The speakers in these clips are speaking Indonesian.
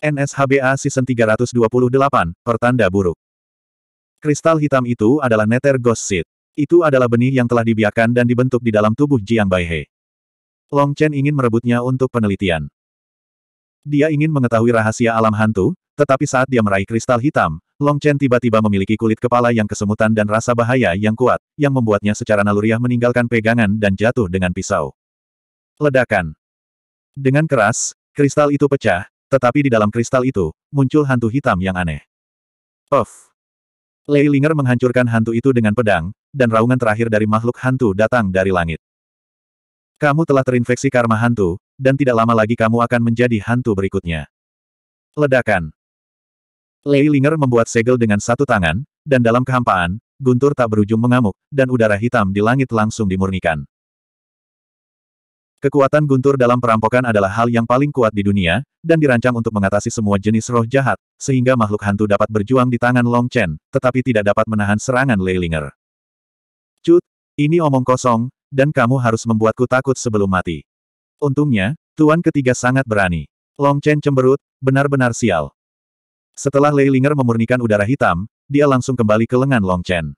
NSHBA Season 328, Pertanda Buruk. Kristal hitam itu adalah Nether Ghost Seed. Itu adalah benih yang telah dibiarkan dan dibentuk di dalam tubuh Jiang Baihe. Long Chen ingin merebutnya untuk penelitian. Dia ingin mengetahui rahasia alam hantu, tetapi saat dia meraih kristal hitam, Long Chen tiba-tiba memiliki kulit kepala yang kesemutan dan rasa bahaya yang kuat, yang membuatnya secara naluriah meninggalkan pegangan dan jatuh dengan pisau. Ledakan. Dengan keras, kristal itu pecah, tetapi di dalam kristal itu, muncul hantu hitam yang aneh. Of. Lei Linger menghancurkan hantu itu dengan pedang, dan raungan terakhir dari makhluk hantu datang dari langit. Kamu telah terinfeksi karma hantu, dan tidak lama lagi kamu akan menjadi hantu berikutnya. Ledakan. Lei Linger membuat segel dengan satu tangan, dan dalam kehampaan, guntur tak berujung mengamuk, dan udara hitam di langit langsung dimurnikan. Kekuatan guntur dalam perampokan adalah hal yang paling kuat di dunia, dan dirancang untuk mengatasi semua jenis roh jahat, sehingga makhluk hantu dapat berjuang di tangan Long Chen, tetapi tidak dapat menahan serangan Leilinger. Cut, ini omong kosong, dan kamu harus membuatku takut sebelum mati. Untungnya, Tuan ketiga sangat berani. Long Chen cemberut, benar-benar sial. Setelah Leilinger memurnikan udara hitam, dia langsung kembali ke lengan Long Chen.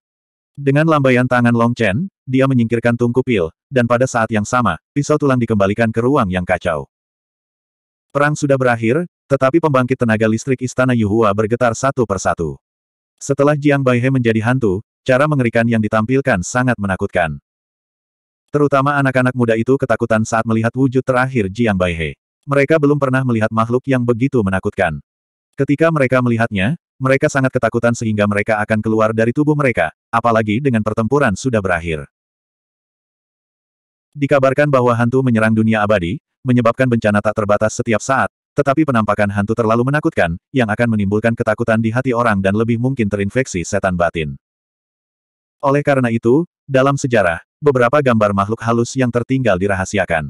Dengan lambaian tangan Long Chen, dia menyingkirkan tungku pil, dan pada saat yang sama, pisau tulang dikembalikan ke ruang yang kacau. Perang sudah berakhir, tetapi pembangkit tenaga listrik istana Yuhua bergetar satu persatu. Setelah Jiang Baihe menjadi hantu, cara mengerikan yang ditampilkan sangat menakutkan. Terutama anak-anak muda itu ketakutan saat melihat wujud terakhir Jiang Baihe. Mereka belum pernah melihat makhluk yang begitu menakutkan. Ketika mereka melihatnya, mereka sangat ketakutan sehingga mereka akan keluar dari tubuh mereka, apalagi dengan pertempuran sudah berakhir. Dikabarkan bahwa hantu menyerang dunia abadi, menyebabkan bencana tak terbatas setiap saat, tetapi penampakan hantu terlalu menakutkan, yang akan menimbulkan ketakutan di hati orang dan lebih mungkin terinfeksi setan batin. Oleh karena itu, dalam sejarah, beberapa gambar makhluk halus yang tertinggal dirahasiakan.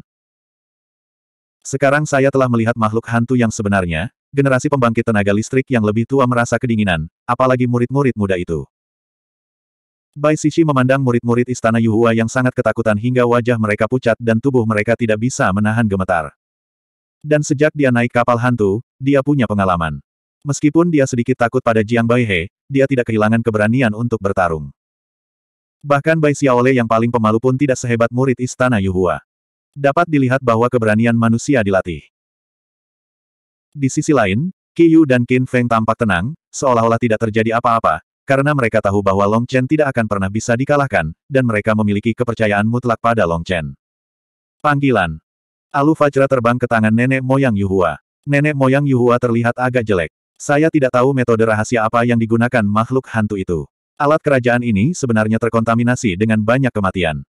Sekarang saya telah melihat makhluk hantu yang sebenarnya, generasi pembangkit tenaga listrik yang lebih tua merasa kedinginan, apalagi murid-murid muda itu. Bai Sishi memandang murid-murid istana Yuhua yang sangat ketakutan hingga wajah mereka pucat dan tubuh mereka tidak bisa menahan gemetar. Dan sejak dia naik kapal hantu, dia punya pengalaman. Meskipun dia sedikit takut pada Jiang Baihe, dia tidak kehilangan keberanian untuk bertarung. Bahkan Bai Xiaole yang paling pemalu pun tidak sehebat murid istana Yuhua. Dapat dilihat bahwa keberanian manusia dilatih. Di sisi lain, Qiyu dan Qin Feng tampak tenang, seolah-olah tidak terjadi apa-apa, karena mereka tahu bahwa Long Chen tidak akan pernah bisa dikalahkan, dan mereka memiliki kepercayaan mutlak pada Long Chen. Panggilan. Alu Fajra terbang ke tangan nenek moyang Yuhua. Nenek moyang Yuhua terlihat agak jelek. Saya tidak tahu metode rahasia apa yang digunakan makhluk hantu itu. Alat kerajaan ini sebenarnya terkontaminasi dengan banyak kematian.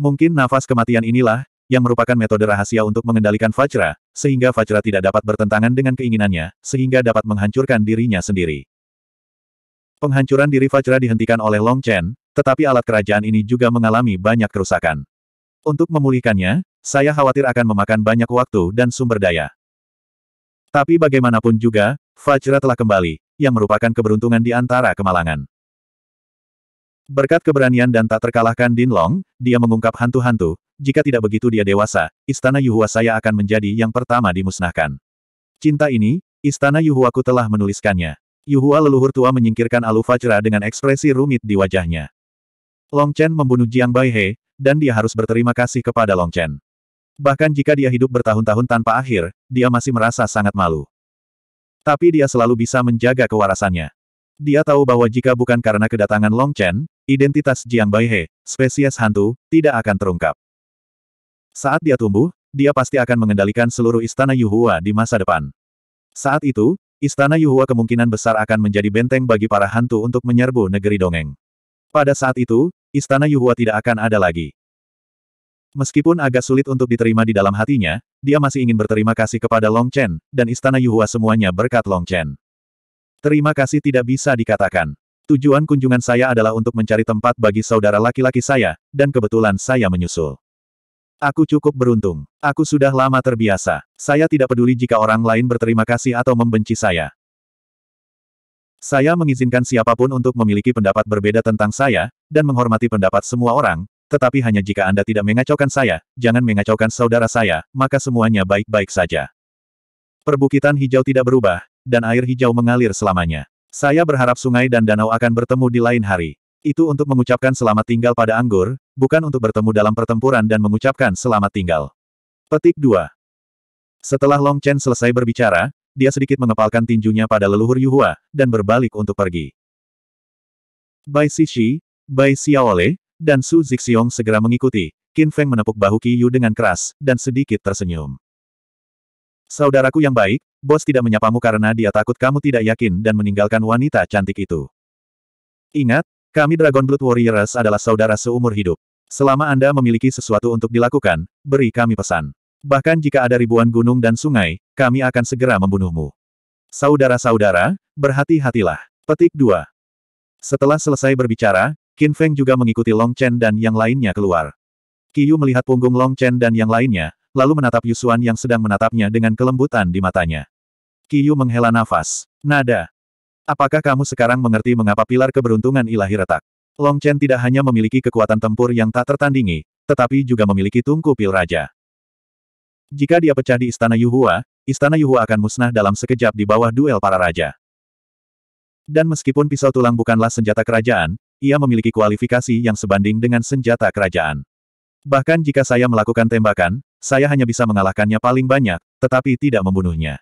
Mungkin nafas kematian inilah, yang merupakan metode rahasia untuk mengendalikan Fajra, sehingga Fajra tidak dapat bertentangan dengan keinginannya, sehingga dapat menghancurkan dirinya sendiri. Penghancuran diri Fajra dihentikan oleh Long Chen, tetapi alat kerajaan ini juga mengalami banyak kerusakan. Untuk memulihkannya, saya khawatir akan memakan banyak waktu dan sumber daya. Tapi bagaimanapun juga, Fajra telah kembali, yang merupakan keberuntungan di antara kemalangan. Berkat keberanian dan tak terkalahkan Din Long, dia mengungkap hantu-hantu, jika tidak begitu dia dewasa, istana Yuhua saya akan menjadi yang pertama dimusnahkan. Cinta ini, istana Yuhuaku telah menuliskannya. Yuhua leluhur tua menyingkirkan Alu Fajra dengan ekspresi rumit di wajahnya. Long Chen membunuh Jiang Baihe, dan dia harus berterima kasih kepada Long Chen. Bahkan jika dia hidup bertahun-tahun tanpa akhir, dia masih merasa sangat malu. Tapi dia selalu bisa menjaga kewarasannya. Dia tahu bahwa jika bukan karena kedatangan Long Chen, identitas Jiang Baihe, spesies hantu, tidak akan terungkap. Saat dia tumbuh, dia pasti akan mengendalikan seluruh istana Yuhua di masa depan. Saat itu, Istana Yuhua kemungkinan besar akan menjadi benteng bagi para hantu untuk menyerbu negeri dongeng. Pada saat itu, Istana Yuhua tidak akan ada lagi. Meskipun agak sulit untuk diterima di dalam hatinya, dia masih ingin berterima kasih kepada Long Chen, dan Istana Yuhua semuanya berkat Long Chen. Terima kasih tidak bisa dikatakan. Tujuan kunjungan saya adalah untuk mencari tempat bagi saudara laki-laki saya, dan kebetulan saya menyusul. Aku cukup beruntung. Aku sudah lama terbiasa. Saya tidak peduli jika orang lain berterima kasih atau membenci saya. Saya mengizinkan siapapun untuk memiliki pendapat berbeda tentang saya, dan menghormati pendapat semua orang, tetapi hanya jika Anda tidak mengacaukan saya, jangan mengacaukan saudara saya, maka semuanya baik-baik saja. Perbukitan hijau tidak berubah, dan air hijau mengalir selamanya. Saya berharap sungai dan danau akan bertemu di lain hari. Itu untuk mengucapkan selamat tinggal pada anggur, bukan untuk bertemu dalam pertempuran dan mengucapkan selamat tinggal. Petik 2. Setelah Long Chen selesai berbicara, dia sedikit mengepalkan tinjunya pada leluhur Yuhua, dan berbalik untuk pergi. Bai Xixi, Bai Xiaole, dan Su Zixiong segera mengikuti. Qin Feng menepuk bahu Yu dengan keras, dan sedikit tersenyum. Saudaraku yang baik, bos tidak menyapamu karena dia takut kamu tidak yakin dan meninggalkan wanita cantik itu. Ingat, kami Dragon Blood Warriors adalah saudara seumur hidup. Selama Anda memiliki sesuatu untuk dilakukan, beri kami pesan. Bahkan jika ada ribuan gunung dan sungai, kami akan segera membunuhmu. Saudara-saudara, berhati-hatilah. Petik 2. Setelah selesai berbicara, Qin Feng juga mengikuti Long Chen dan yang lainnya keluar. Qiyu melihat punggung Long Chen dan yang lainnya, lalu menatap Yusuan yang sedang menatapnya dengan kelembutan di matanya. Qiyu menghela nafas. Nada. Apakah kamu sekarang mengerti mengapa pilar keberuntungan ilahi retak? Long Chen tidak hanya memiliki kekuatan tempur yang tak tertandingi, tetapi juga memiliki tungku pil raja. Jika dia pecah di Istana Yuhua, Istana Yuhua akan musnah dalam sekejap di bawah duel para raja. Dan meskipun pisau tulang bukanlah senjata kerajaan, ia memiliki kualifikasi yang sebanding dengan senjata kerajaan. Bahkan jika saya melakukan tembakan, saya hanya bisa mengalahkannya paling banyak, tetapi tidak membunuhnya.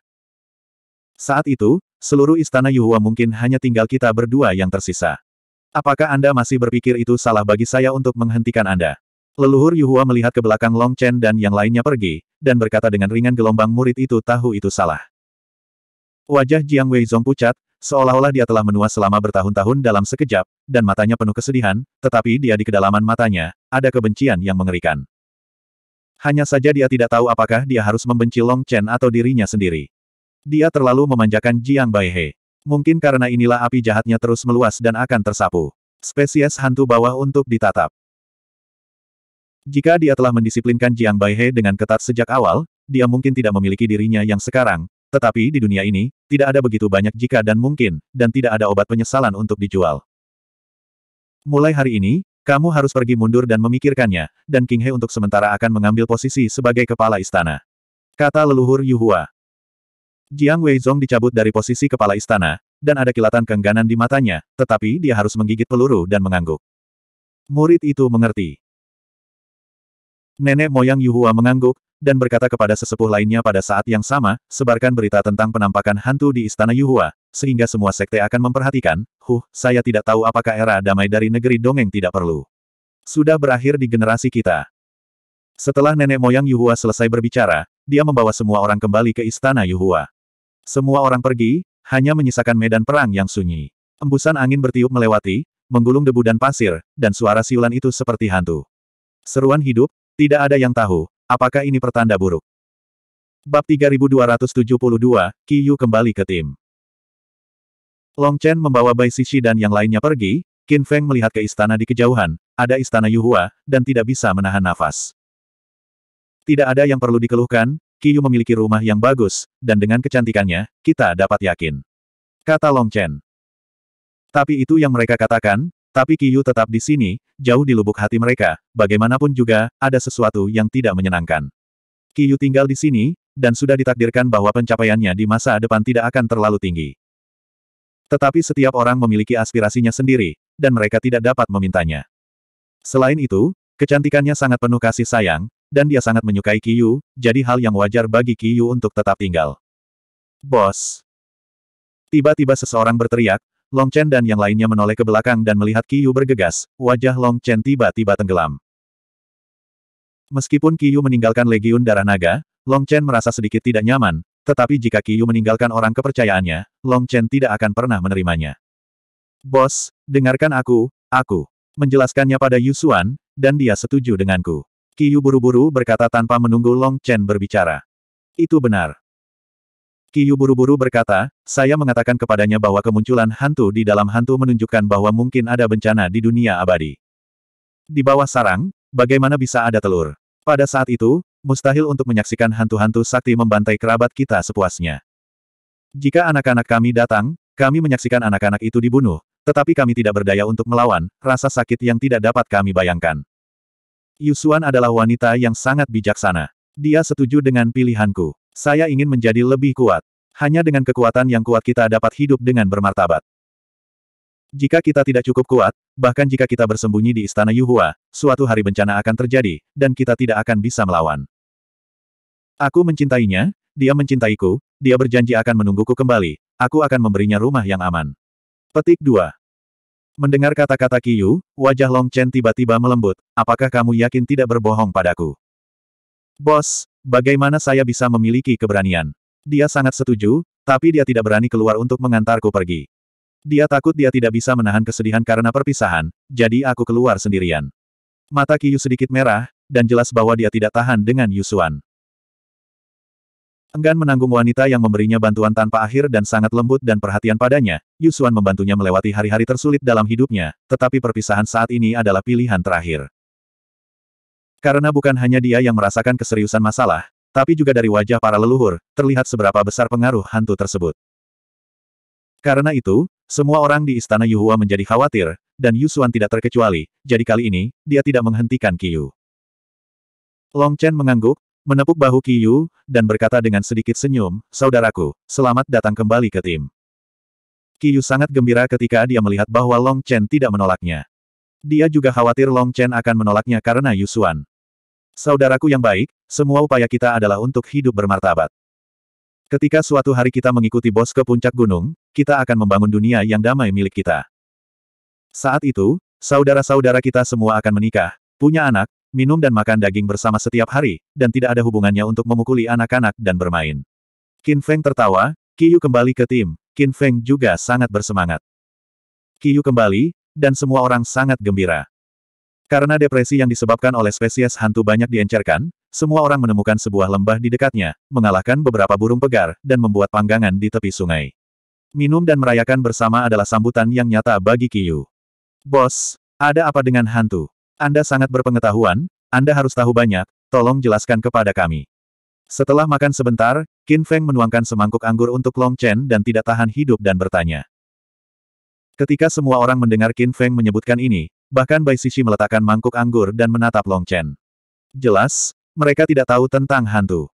Saat itu, seluruh istana Yuhua mungkin hanya tinggal kita berdua yang tersisa. Apakah Anda masih berpikir itu salah bagi saya untuk menghentikan Anda? Leluhur Yuhua melihat ke belakang Long Chen dan yang lainnya pergi, dan berkata dengan ringan gelombang murid itu tahu itu salah. Wajah Jiang Weizong pucat, seolah-olah dia telah menua selama bertahun-tahun dalam sekejap, dan matanya penuh kesedihan, tetapi dia di kedalaman matanya, ada kebencian yang mengerikan. Hanya saja dia tidak tahu apakah dia harus membenci Long Chen atau dirinya sendiri. Dia terlalu memanjakan Jiang Baihe. Mungkin karena inilah api jahatnya terus meluas dan akan tersapu. Spesies hantu bawah untuk ditatap. Jika dia telah mendisiplinkan Jiang Baihe dengan ketat sejak awal, dia mungkin tidak memiliki dirinya yang sekarang, tetapi di dunia ini, tidak ada begitu banyak jika dan mungkin, dan tidak ada obat penyesalan untuk dijual. Mulai hari ini, kamu harus pergi mundur dan memikirkannya, dan King He untuk sementara akan mengambil posisi sebagai kepala istana. Kata leluhur Yuhua. Jiang Weizong dicabut dari posisi kepala istana, dan ada kilatan kengganan di matanya, tetapi dia harus menggigit peluru dan mengangguk. Murid itu mengerti. Nenek moyang Yuhua mengangguk, dan berkata kepada sesepuh lainnya pada saat yang sama, sebarkan berita tentang penampakan hantu di istana Yuhua, sehingga semua sekte akan memperhatikan, huh, saya tidak tahu apakah era damai dari negeri dongeng tidak perlu. Sudah berakhir di generasi kita. Setelah nenek moyang Yuhua selesai berbicara, dia membawa semua orang kembali ke istana Yuhua. Semua orang pergi, hanya menyisakan medan perang yang sunyi. Embusan angin bertiup melewati, menggulung debu dan pasir, dan suara siulan itu seperti hantu. Seruan hidup, tidak ada yang tahu, apakah ini pertanda buruk. Bab 3272, Kiyu kembali ke tim. Long Chen membawa Bai Xixi dan yang lainnya pergi, Qin Feng melihat ke istana di kejauhan, ada istana Yuhua, dan tidak bisa menahan nafas. Tidak ada yang perlu dikeluhkan, Kiyu memiliki rumah yang bagus, dan dengan kecantikannya, kita dapat yakin. Kata Long Chen. Tapi itu yang mereka katakan, tapi Kiyu tetap di sini, jauh di lubuk hati mereka, bagaimanapun juga, ada sesuatu yang tidak menyenangkan. Kiyu tinggal di sini, dan sudah ditakdirkan bahwa pencapaiannya di masa depan tidak akan terlalu tinggi. Tetapi setiap orang memiliki aspirasinya sendiri, dan mereka tidak dapat memintanya. Selain itu, kecantikannya sangat penuh kasih sayang, dan dia sangat menyukai Kiyu, jadi hal yang wajar bagi Kiyu untuk tetap tinggal. Bos! Tiba-tiba seseorang berteriak, Long Chen dan yang lainnya menoleh ke belakang dan melihat Kiyu bergegas, wajah Long Chen tiba-tiba tenggelam. Meskipun Kiyu meninggalkan Legiun Darah Naga, Long Chen merasa sedikit tidak nyaman, tetapi jika Kiyu meninggalkan orang kepercayaannya, Long Chen tidak akan pernah menerimanya. Bos, dengarkan aku, aku menjelaskannya pada Yusuan, dan dia setuju denganku. Kiyu buru-buru berkata tanpa menunggu Long Chen berbicara. Itu benar. Kiyu buru-buru berkata, saya mengatakan kepadanya bahwa kemunculan hantu di dalam hantu menunjukkan bahwa mungkin ada bencana di dunia abadi. Di bawah sarang, bagaimana bisa ada telur? Pada saat itu, mustahil untuk menyaksikan hantu-hantu sakti membantai kerabat kita sepuasnya. Jika anak-anak kami datang, kami menyaksikan anak-anak itu dibunuh, tetapi kami tidak berdaya untuk melawan, rasa sakit yang tidak dapat kami bayangkan. Yusuan adalah wanita yang sangat bijaksana. Dia setuju dengan pilihanku. Saya ingin menjadi lebih kuat. Hanya dengan kekuatan yang kuat kita dapat hidup dengan bermartabat. Jika kita tidak cukup kuat, bahkan jika kita bersembunyi di istana Yuhua, suatu hari bencana akan terjadi, dan kita tidak akan bisa melawan. Aku mencintainya, dia mencintaiku, dia berjanji akan menungguku kembali, aku akan memberinya rumah yang aman. Petik 2. Mendengar kata-kata Kiyu, wajah Long Chen tiba-tiba melembut, apakah kamu yakin tidak berbohong padaku? Bos, bagaimana saya bisa memiliki keberanian? Dia sangat setuju, tapi dia tidak berani keluar untuk mengantarku pergi. Dia takut dia tidak bisa menahan kesedihan karena perpisahan, jadi aku keluar sendirian. Mata Kiyu sedikit merah, dan jelas bahwa dia tidak tahan dengan Yusuan. Enggan menanggung wanita yang memberinya bantuan tanpa akhir dan sangat lembut dan perhatian padanya, Yusuan membantunya melewati hari-hari tersulit dalam hidupnya, tetapi perpisahan saat ini adalah pilihan terakhir. Karena bukan hanya dia yang merasakan keseriusan masalah, tapi juga dari wajah para leluhur, terlihat seberapa besar pengaruh hantu tersebut. Karena itu, semua orang di istana Yuhua menjadi khawatir, dan Yusuan tidak terkecuali, jadi kali ini, dia tidak menghentikan Kiyu. Long Chen mengangguk, menepuk bahu Kiyu, dan berkata dengan sedikit senyum, Saudaraku, selamat datang kembali ke tim. Kiyu sangat gembira ketika dia melihat bahwa Long Chen tidak menolaknya. Dia juga khawatir Long Chen akan menolaknya karena Yusuan. Saudaraku yang baik, semua upaya kita adalah untuk hidup bermartabat. Ketika suatu hari kita mengikuti bos ke puncak gunung, kita akan membangun dunia yang damai milik kita. Saat itu, saudara-saudara kita semua akan menikah, punya anak, minum dan makan daging bersama setiap hari, dan tidak ada hubungannya untuk memukuli anak-anak dan bermain. Qin Feng tertawa, Qiyu kembali ke tim, Qin Feng juga sangat bersemangat. Qiyu kembali, dan semua orang sangat gembira. Karena depresi yang disebabkan oleh spesies hantu banyak diencerkan, semua orang menemukan sebuah lembah di dekatnya, mengalahkan beberapa burung pegar, dan membuat panggangan di tepi sungai. Minum dan merayakan bersama adalah sambutan yang nyata bagi Kiyu. Bos, ada apa dengan hantu? Anda sangat berpengetahuan, Anda harus tahu banyak, tolong jelaskan kepada kami. Setelah makan sebentar, Qin Feng menuangkan semangkuk anggur untuk Long Chen dan tidak tahan hidup dan bertanya. Ketika semua orang mendengar Qin Feng menyebutkan ini, bahkan Bai Sisi meletakkan mangkuk anggur dan menatap Long Chen. Jelas, mereka tidak tahu tentang hantu.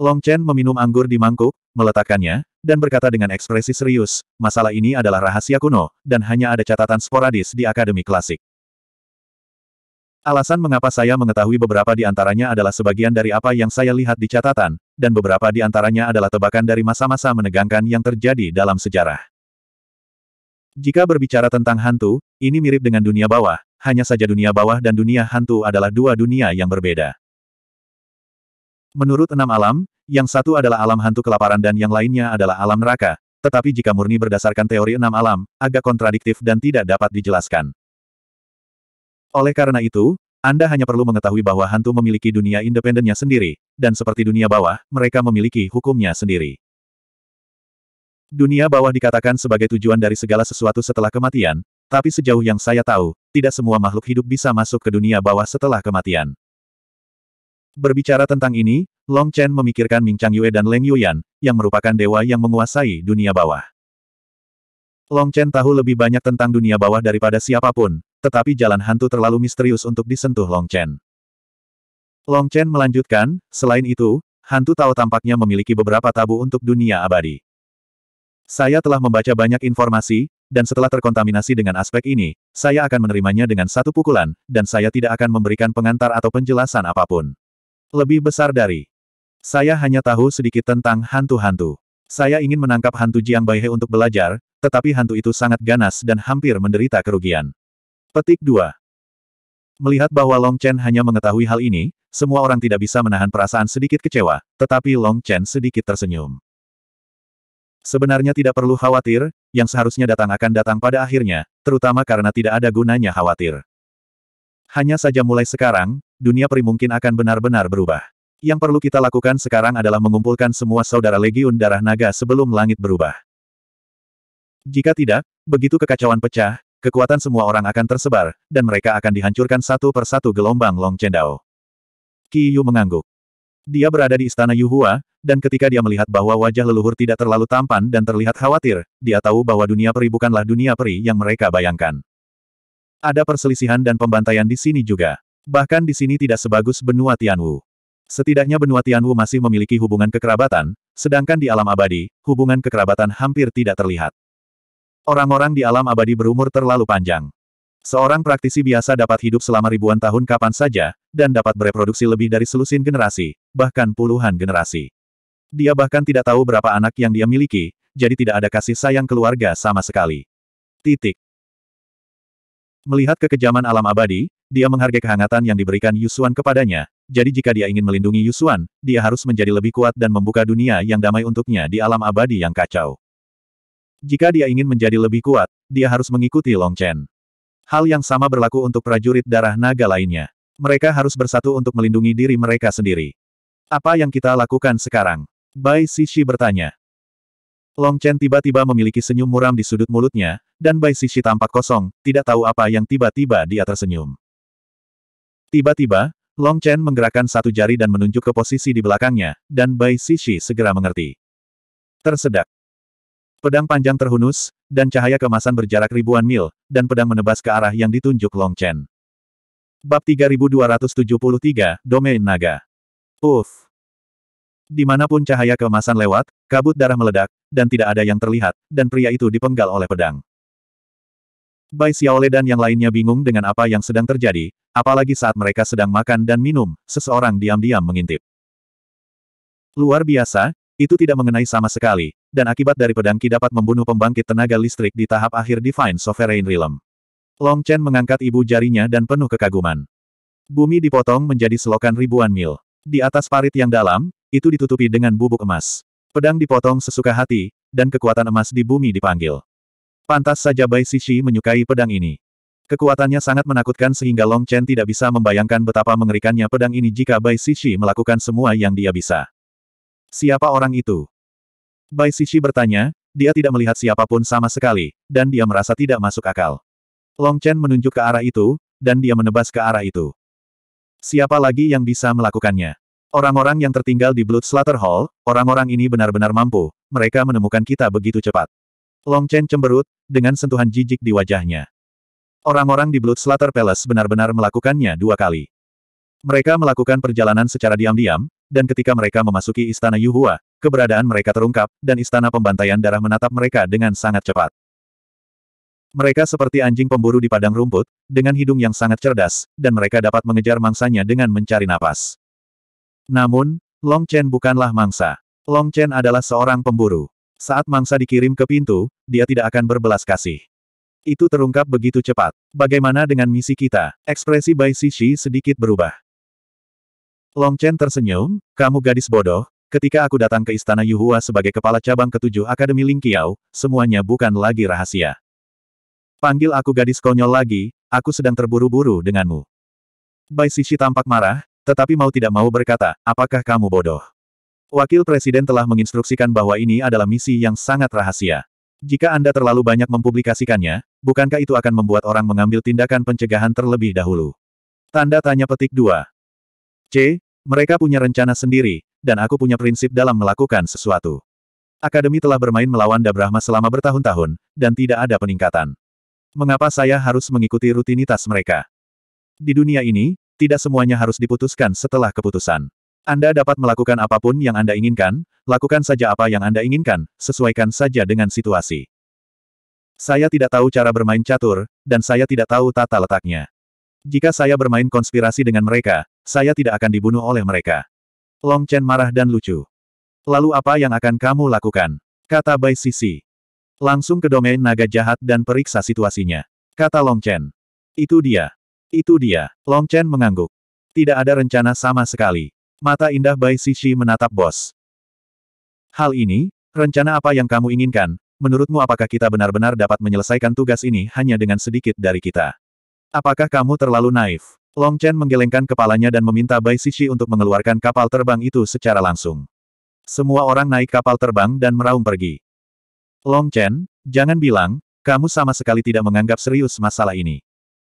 Long Chen meminum anggur di mangkuk, meletakkannya, dan berkata dengan ekspresi serius, masalah ini adalah rahasia kuno, dan hanya ada catatan sporadis di akademi klasik. Alasan mengapa saya mengetahui beberapa di antaranya adalah sebagian dari apa yang saya lihat di catatan, dan beberapa di antaranya adalah tebakan dari masa-masa menegangkan yang terjadi dalam sejarah. Jika berbicara tentang hantu, ini mirip dengan dunia bawah, hanya saja dunia bawah dan dunia hantu adalah dua dunia yang berbeda. Menurut enam alam, yang satu adalah alam hantu kelaparan dan yang lainnya adalah alam neraka, tetapi jika murni berdasarkan teori enam alam, agak kontradiktif dan tidak dapat dijelaskan. Oleh karena itu, Anda hanya perlu mengetahui bahwa hantu memiliki dunia independennya sendiri, dan seperti dunia bawah, mereka memiliki hukumnya sendiri. Dunia bawah dikatakan sebagai tujuan dari segala sesuatu setelah kematian, tapi sejauh yang saya tahu, tidak semua makhluk hidup bisa masuk ke dunia bawah setelah kematian. Berbicara tentang ini, Long Chen memikirkan Ming Chang Yue dan Leng Yuyan, yang merupakan dewa yang menguasai dunia bawah. Long Chen tahu lebih banyak tentang dunia bawah daripada siapapun, tetapi jalan hantu terlalu misterius untuk disentuh Long Chen. Long Chen melanjutkan, selain itu, hantu Tao tampaknya memiliki beberapa tabu untuk dunia abadi. Saya telah membaca banyak informasi, dan setelah terkontaminasi dengan aspek ini, saya akan menerimanya dengan satu pukulan, dan saya tidak akan memberikan pengantar atau penjelasan apapun. Lebih besar dari, saya hanya tahu sedikit tentang hantu-hantu. Saya ingin menangkap hantu Jiang Baihe untuk belajar, tetapi hantu itu sangat ganas dan hampir menderita kerugian. Petik 2. Melihat bahwa Long Chen hanya mengetahui hal ini, semua orang tidak bisa menahan perasaan sedikit kecewa, tetapi Long Chen sedikit tersenyum. Sebenarnya tidak perlu khawatir, yang seharusnya datang akan datang pada akhirnya, terutama karena tidak ada gunanya khawatir. Hanya saja mulai sekarang, dunia peri mungkin akan benar-benar berubah. Yang perlu kita lakukan sekarang adalah mengumpulkan semua saudara legiun darah naga sebelum langit berubah. Jika tidak, begitu kekacauan pecah, Kekuatan semua orang akan tersebar, dan mereka akan dihancurkan satu persatu gelombang Long Chendao. Yu mengangguk. Dia berada di istana Yu Yuhua, dan ketika dia melihat bahwa wajah leluhur tidak terlalu tampan dan terlihat khawatir, dia tahu bahwa dunia peri bukanlah dunia peri yang mereka bayangkan. Ada perselisihan dan pembantaian di sini juga. Bahkan di sini tidak sebagus benua Tianwu. Setidaknya benua Tianwu masih memiliki hubungan kekerabatan, sedangkan di alam abadi, hubungan kekerabatan hampir tidak terlihat. Orang-orang di alam abadi berumur terlalu panjang. Seorang praktisi biasa dapat hidup selama ribuan tahun kapan saja, dan dapat bereproduksi lebih dari selusin generasi, bahkan puluhan generasi. Dia bahkan tidak tahu berapa anak yang dia miliki, jadi tidak ada kasih sayang keluarga sama sekali. Titik. Melihat kekejaman alam abadi, dia menghargai kehangatan yang diberikan Yusuan kepadanya, jadi jika dia ingin melindungi Yusuan, dia harus menjadi lebih kuat dan membuka dunia yang damai untuknya di alam abadi yang kacau. Jika dia ingin menjadi lebih kuat, dia harus mengikuti Long Chen. Hal yang sama berlaku untuk prajurit darah naga lainnya. Mereka harus bersatu untuk melindungi diri mereka sendiri. Apa yang kita lakukan sekarang? Bai Sishi bertanya. Long Chen tiba-tiba memiliki senyum muram di sudut mulutnya, dan Bai Sishi tampak kosong, tidak tahu apa yang tiba-tiba dia tersenyum. Tiba-tiba, Long Chen menggerakkan satu jari dan menunjuk ke posisi di belakangnya, dan Bai Sishi segera mengerti. Tersedak. Pedang panjang terhunus, dan cahaya kemasan berjarak ribuan mil, dan pedang menebas ke arah yang ditunjuk Long Chen. Bab 3273, Domain Naga. Uff. Dimanapun cahaya kemasan lewat, kabut darah meledak, dan tidak ada yang terlihat, dan pria itu dipenggal oleh pedang. Bai Xiaole dan yang lainnya bingung dengan apa yang sedang terjadi, apalagi saat mereka sedang makan dan minum, seseorang diam-diam mengintip. Luar biasa, itu tidak mengenai sama sekali, dan akibat dari pedang Ki dapat membunuh pembangkit tenaga listrik di tahap akhir Divine Sovereign Realm. Long Chen mengangkat ibu jarinya dan penuh kekaguman. Bumi dipotong menjadi selokan ribuan mil. Di atas parit yang dalam, itu ditutupi dengan bubuk emas. Pedang dipotong sesuka hati, dan kekuatan emas di bumi dipanggil. Pantas saja Bai Sishi menyukai pedang ini. Kekuatannya sangat menakutkan sehingga Long Chen tidak bisa membayangkan betapa mengerikannya pedang ini jika Bai Sishi melakukan semua yang dia bisa. Siapa orang itu? Bai Sishi bertanya, dia tidak melihat siapapun sama sekali, dan dia merasa tidak masuk akal. Long Chen menunjuk ke arah itu, dan dia menebas ke arah itu. Siapa lagi yang bisa melakukannya? Orang-orang yang tertinggal di Blood Slaughter Hall, orang-orang ini benar-benar mampu, mereka menemukan kita begitu cepat. Long Chen cemberut, dengan sentuhan jijik di wajahnya. Orang-orang di Blood Slaughter Palace benar-benar melakukannya dua kali. Mereka melakukan perjalanan secara diam-diam, dan ketika mereka memasuki Istana Yuhua, Keberadaan mereka terungkap, dan istana pembantaian darah menatap mereka dengan sangat cepat. Mereka seperti anjing pemburu di padang rumput, dengan hidung yang sangat cerdas, dan mereka dapat mengejar mangsanya dengan mencari napas. Namun, Long Chen bukanlah mangsa. Long Chen adalah seorang pemburu. Saat mangsa dikirim ke pintu, dia tidak akan berbelas kasih. Itu terungkap begitu cepat. Bagaimana dengan misi kita? Ekspresi Bai Shishi sedikit berubah. Long Chen tersenyum, kamu gadis bodoh, Ketika aku datang ke Istana Yuhua sebagai kepala cabang ketujuh Akademi Lingqiao, semuanya bukan lagi rahasia. Panggil aku gadis konyol lagi, aku sedang terburu-buru denganmu. Bai Sisi tampak marah, tetapi mau tidak mau berkata, apakah kamu bodoh? Wakil Presiden telah menginstruksikan bahwa ini adalah misi yang sangat rahasia. Jika Anda terlalu banyak mempublikasikannya, bukankah itu akan membuat orang mengambil tindakan pencegahan terlebih dahulu? Tanda tanya petik dua. C. Mereka punya rencana sendiri, dan aku punya prinsip dalam melakukan sesuatu. Akademi telah bermain melawan Dabrahma selama bertahun-tahun, dan tidak ada peningkatan. Mengapa saya harus mengikuti rutinitas mereka? Di dunia ini, tidak semuanya harus diputuskan setelah keputusan. Anda dapat melakukan apapun yang Anda inginkan, lakukan saja apa yang Anda inginkan, sesuaikan saja dengan situasi. Saya tidak tahu cara bermain catur, dan saya tidak tahu tata letaknya. Jika saya bermain konspirasi dengan mereka, saya tidak akan dibunuh oleh mereka. Long Chen marah dan lucu. Lalu apa yang akan kamu lakukan? Kata Bai Sisi. Langsung ke domain naga jahat dan periksa situasinya. Kata Long Chen. Itu dia. Itu dia. Long Chen mengangguk. Tidak ada rencana sama sekali. Mata indah Bai Sisi menatap bos. Hal ini, rencana apa yang kamu inginkan, menurutmu apakah kita benar-benar dapat menyelesaikan tugas ini hanya dengan sedikit dari kita? Apakah kamu terlalu naif? Long Chen menggelengkan kepalanya dan meminta Bai Sisi untuk mengeluarkan kapal terbang itu secara langsung. Semua orang naik kapal terbang dan meraung pergi. Long Chen, jangan bilang, kamu sama sekali tidak menganggap serius masalah ini.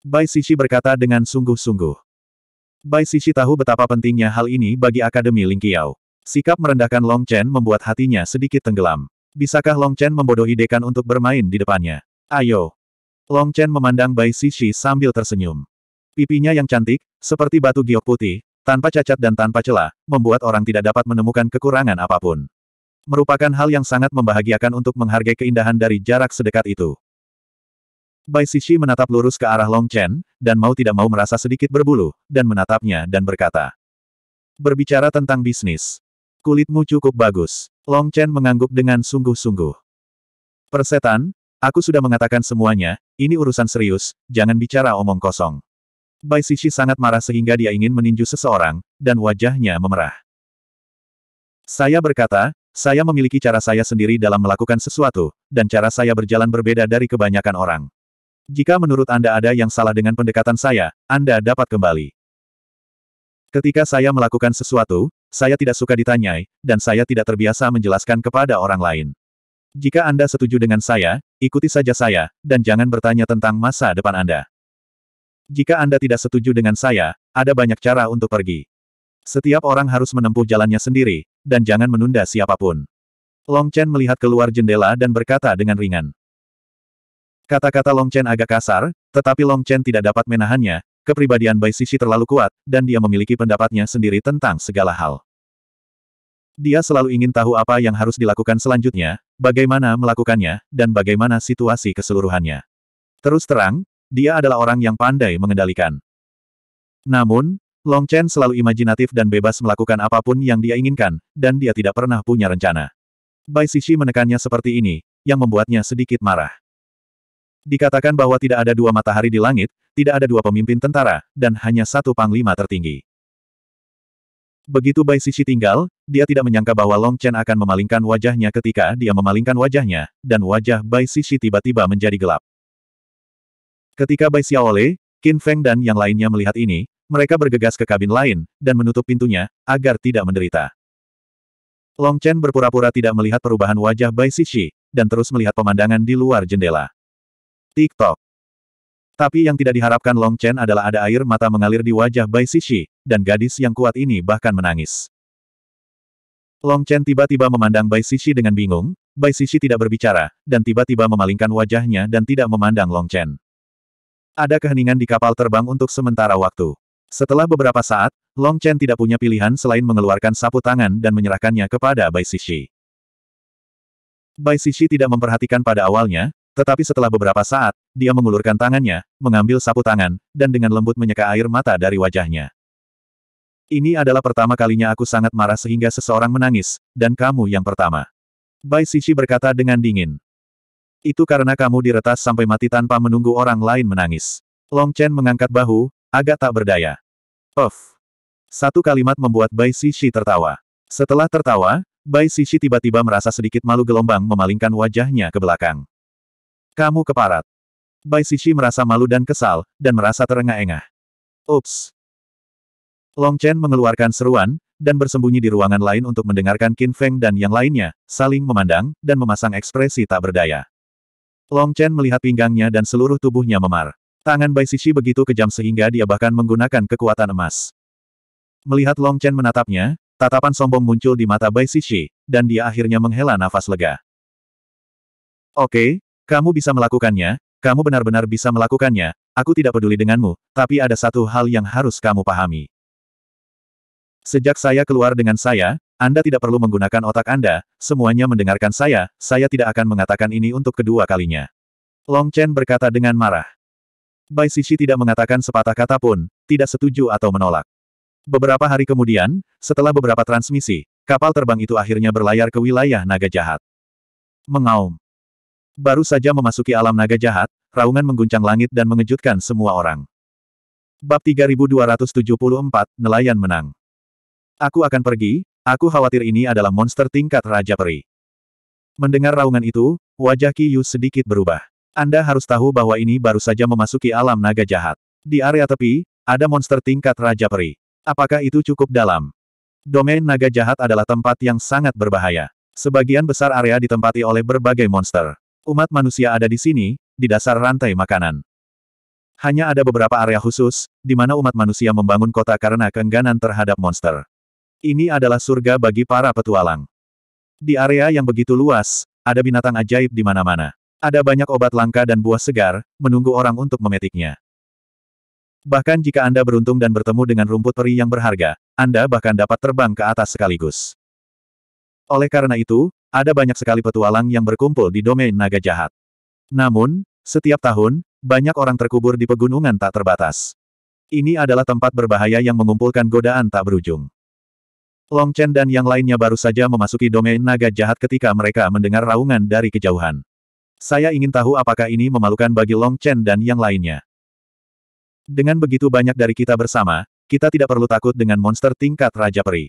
Bai Sisi berkata dengan sungguh-sungguh. Bai Sisi tahu betapa pentingnya hal ini bagi Akademi Ling Qiao. Sikap merendahkan Long Chen membuat hatinya sedikit tenggelam. Bisakah Long Chen membodohi dekan untuk bermain di depannya? Ayo. Long Chen memandang Bai Sisi sambil tersenyum. Pipinya yang cantik, seperti batu giok putih, tanpa cacat dan tanpa celah, membuat orang tidak dapat menemukan kekurangan apapun. Merupakan hal yang sangat membahagiakan untuk menghargai keindahan dari jarak sedekat itu. Bai Sishi menatap lurus ke arah Long Chen, dan mau tidak mau merasa sedikit berbulu, dan menatapnya dan berkata. Berbicara tentang bisnis. Kulitmu cukup bagus. Long Chen mengangguk dengan sungguh-sungguh. Persetan, aku sudah mengatakan semuanya, ini urusan serius, jangan bicara omong kosong. Bai Sishi sangat marah sehingga dia ingin meninju seseorang, dan wajahnya memerah. Saya berkata, saya memiliki cara saya sendiri dalam melakukan sesuatu, dan cara saya berjalan berbeda dari kebanyakan orang. Jika menurut Anda ada yang salah dengan pendekatan saya, Anda dapat kembali. Ketika saya melakukan sesuatu, saya tidak suka ditanyai, dan saya tidak terbiasa menjelaskan kepada orang lain. Jika Anda setuju dengan saya, ikuti saja saya, dan jangan bertanya tentang masa depan Anda. Jika Anda tidak setuju dengan saya, ada banyak cara untuk pergi. Setiap orang harus menempuh jalannya sendiri, dan jangan menunda siapapun. Long Chen melihat keluar jendela dan berkata dengan ringan. Kata-kata Long Chen agak kasar, tetapi Long Chen tidak dapat menahannya, kepribadian Bai Sisi terlalu kuat, dan dia memiliki pendapatnya sendiri tentang segala hal. Dia selalu ingin tahu apa yang harus dilakukan selanjutnya, bagaimana melakukannya, dan bagaimana situasi keseluruhannya. Terus terang, dia adalah orang yang pandai mengendalikan. Namun, Long Chen selalu imajinatif dan bebas melakukan apapun yang dia inginkan, dan dia tidak pernah punya rencana. Bai Sisi menekannya seperti ini, yang membuatnya sedikit marah. Dikatakan bahwa tidak ada dua matahari di langit, tidak ada dua pemimpin tentara, dan hanya satu panglima tertinggi. Begitu Bai Sisi tinggal, dia tidak menyangka bahwa Long Chen akan memalingkan wajahnya ketika dia memalingkan wajahnya, dan wajah Bai Sisi tiba-tiba menjadi gelap. Ketika Bai Xiaole, Qin Feng dan yang lainnya melihat ini, mereka bergegas ke kabin lain, dan menutup pintunya, agar tidak menderita. Long Chen berpura-pura tidak melihat perubahan wajah Bai Xixi, dan terus melihat pemandangan di luar jendela. TikTok. Tapi yang tidak diharapkan Long Chen adalah ada air mata mengalir di wajah Bai Xixi, dan gadis yang kuat ini bahkan menangis. Long Chen tiba-tiba memandang Bai Xixi dengan bingung, Bai Xixi tidak berbicara, dan tiba-tiba memalingkan wajahnya dan tidak memandang Long Chen. Ada keheningan di kapal terbang untuk sementara waktu. Setelah beberapa saat, Long Chen tidak punya pilihan selain mengeluarkan sapu tangan dan menyerahkannya kepada Bai Sishi. Bai Sishi tidak memperhatikan pada awalnya, tetapi setelah beberapa saat, dia mengulurkan tangannya, mengambil sapu tangan, dan dengan lembut menyeka air mata dari wajahnya. Ini adalah pertama kalinya aku sangat marah sehingga seseorang menangis, dan kamu yang pertama. Bai Sishi berkata dengan dingin. Itu karena kamu diretas sampai mati tanpa menunggu orang lain menangis. Long Chen mengangkat bahu, agak tak berdaya. Of. Satu kalimat membuat Bai Sishi tertawa. Setelah tertawa, Bai Sishi tiba-tiba merasa sedikit malu gelombang memalingkan wajahnya ke belakang. Kamu keparat. Bai Sishi merasa malu dan kesal, dan merasa terengah-engah. Ups. Long Chen mengeluarkan seruan, dan bersembunyi di ruangan lain untuk mendengarkan Qin Feng dan yang lainnya, saling memandang, dan memasang ekspresi tak berdaya. Long Chen melihat pinggangnya dan seluruh tubuhnya memar. Tangan Bai Sisi begitu kejam sehingga dia bahkan menggunakan kekuatan emas. Melihat Long Chen menatapnya, tatapan sombong muncul di mata Bai Sisi, dan dia akhirnya menghela nafas lega. Oke, kamu bisa melakukannya, kamu benar-benar bisa melakukannya, aku tidak peduli denganmu, tapi ada satu hal yang harus kamu pahami. Sejak saya keluar dengan saya, anda tidak perlu menggunakan otak Anda, semuanya mendengarkan saya, saya tidak akan mengatakan ini untuk kedua kalinya. Long Chen berkata dengan marah. Bai Sisi tidak mengatakan sepatah kata pun, tidak setuju atau menolak. Beberapa hari kemudian, setelah beberapa transmisi, kapal terbang itu akhirnya berlayar ke wilayah naga jahat. Mengaum. Baru saja memasuki alam naga jahat, raungan mengguncang langit dan mengejutkan semua orang. Bab 3274, Nelayan Menang. Aku akan pergi, Aku khawatir ini adalah monster tingkat Raja Peri. Mendengar raungan itu, wajah Yu sedikit berubah. Anda harus tahu bahwa ini baru saja memasuki alam naga jahat. Di area tepi, ada monster tingkat Raja Peri. Apakah itu cukup dalam? Domain naga jahat adalah tempat yang sangat berbahaya. Sebagian besar area ditempati oleh berbagai monster. Umat manusia ada di sini, di dasar rantai makanan. Hanya ada beberapa area khusus, di mana umat manusia membangun kota karena keengganan terhadap monster. Ini adalah surga bagi para petualang. Di area yang begitu luas, ada binatang ajaib di mana-mana. Ada banyak obat langka dan buah segar, menunggu orang untuk memetiknya. Bahkan jika Anda beruntung dan bertemu dengan rumput peri yang berharga, Anda bahkan dapat terbang ke atas sekaligus. Oleh karena itu, ada banyak sekali petualang yang berkumpul di domain naga jahat. Namun, setiap tahun, banyak orang terkubur di pegunungan tak terbatas. Ini adalah tempat berbahaya yang mengumpulkan godaan tak berujung. Long Chen dan yang lainnya baru saja memasuki domain naga jahat ketika mereka mendengar raungan dari kejauhan. Saya ingin tahu apakah ini memalukan bagi Long Chen dan yang lainnya. Dengan begitu banyak dari kita bersama, kita tidak perlu takut dengan monster tingkat Raja Peri.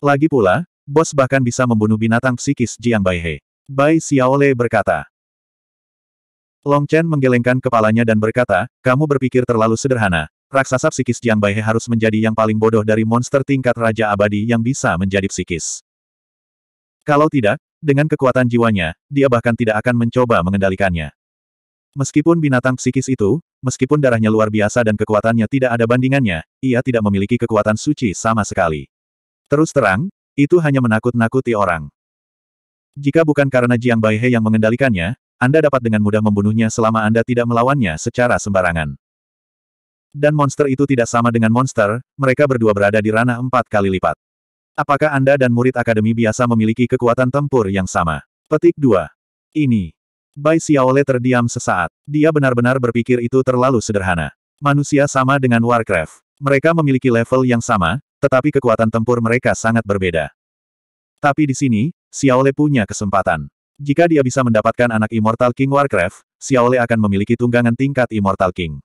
Lagi pula, bos bahkan bisa membunuh binatang psikis Jiang Baihe. Bai Xiaole berkata. Long Chen menggelengkan kepalanya dan berkata, kamu berpikir terlalu sederhana, Raksasa psikis Jiang Baihe harus menjadi yang paling bodoh dari monster tingkat Raja Abadi yang bisa menjadi psikis. Kalau tidak, dengan kekuatan jiwanya, dia bahkan tidak akan mencoba mengendalikannya. Meskipun binatang psikis itu, meskipun darahnya luar biasa dan kekuatannya tidak ada bandingannya, ia tidak memiliki kekuatan suci sama sekali. Terus terang, itu hanya menakut-nakuti orang. Jika bukan karena Jiang Baihe yang mengendalikannya, Anda dapat dengan mudah membunuhnya selama Anda tidak melawannya secara sembarangan. Dan monster itu tidak sama dengan monster, mereka berdua berada di ranah empat kali lipat. Apakah Anda dan murid akademi biasa memiliki kekuatan tempur yang sama? Petik 2. Ini. Bai Xiaole terdiam sesaat. Dia benar-benar berpikir itu terlalu sederhana. Manusia sama dengan Warcraft. Mereka memiliki level yang sama, tetapi kekuatan tempur mereka sangat berbeda. Tapi di sini, Xiaole punya kesempatan. Jika dia bisa mendapatkan anak Immortal King Warcraft, Xiaole akan memiliki tunggangan tingkat Immortal King.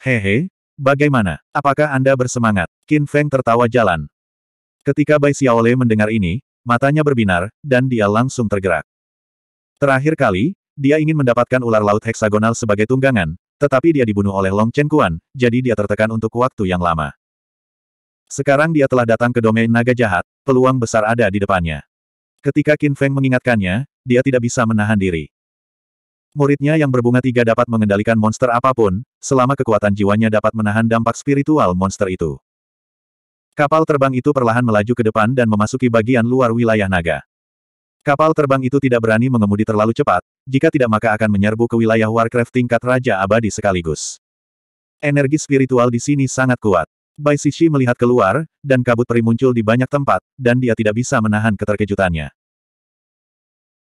Hehe, Bagaimana? Apakah Anda bersemangat? Qin Feng tertawa jalan. Ketika Bai Xiaole mendengar ini, matanya berbinar, dan dia langsung tergerak. Terakhir kali, dia ingin mendapatkan ular laut heksagonal sebagai tunggangan, tetapi dia dibunuh oleh Long Chen Kuan, jadi dia tertekan untuk waktu yang lama. Sekarang dia telah datang ke domain naga jahat, peluang besar ada di depannya. Ketika Qin Feng mengingatkannya, dia tidak bisa menahan diri. Muridnya yang berbunga tiga dapat mengendalikan monster apapun, selama kekuatan jiwanya dapat menahan dampak spiritual monster itu. Kapal terbang itu perlahan melaju ke depan dan memasuki bagian luar wilayah naga. Kapal terbang itu tidak berani mengemudi terlalu cepat, jika tidak maka akan menyerbu ke wilayah Warcraft tingkat Raja Abadi sekaligus. Energi spiritual di sini sangat kuat. Bai Sishi melihat keluar, dan kabut peri muncul di banyak tempat, dan dia tidak bisa menahan keterkejutannya.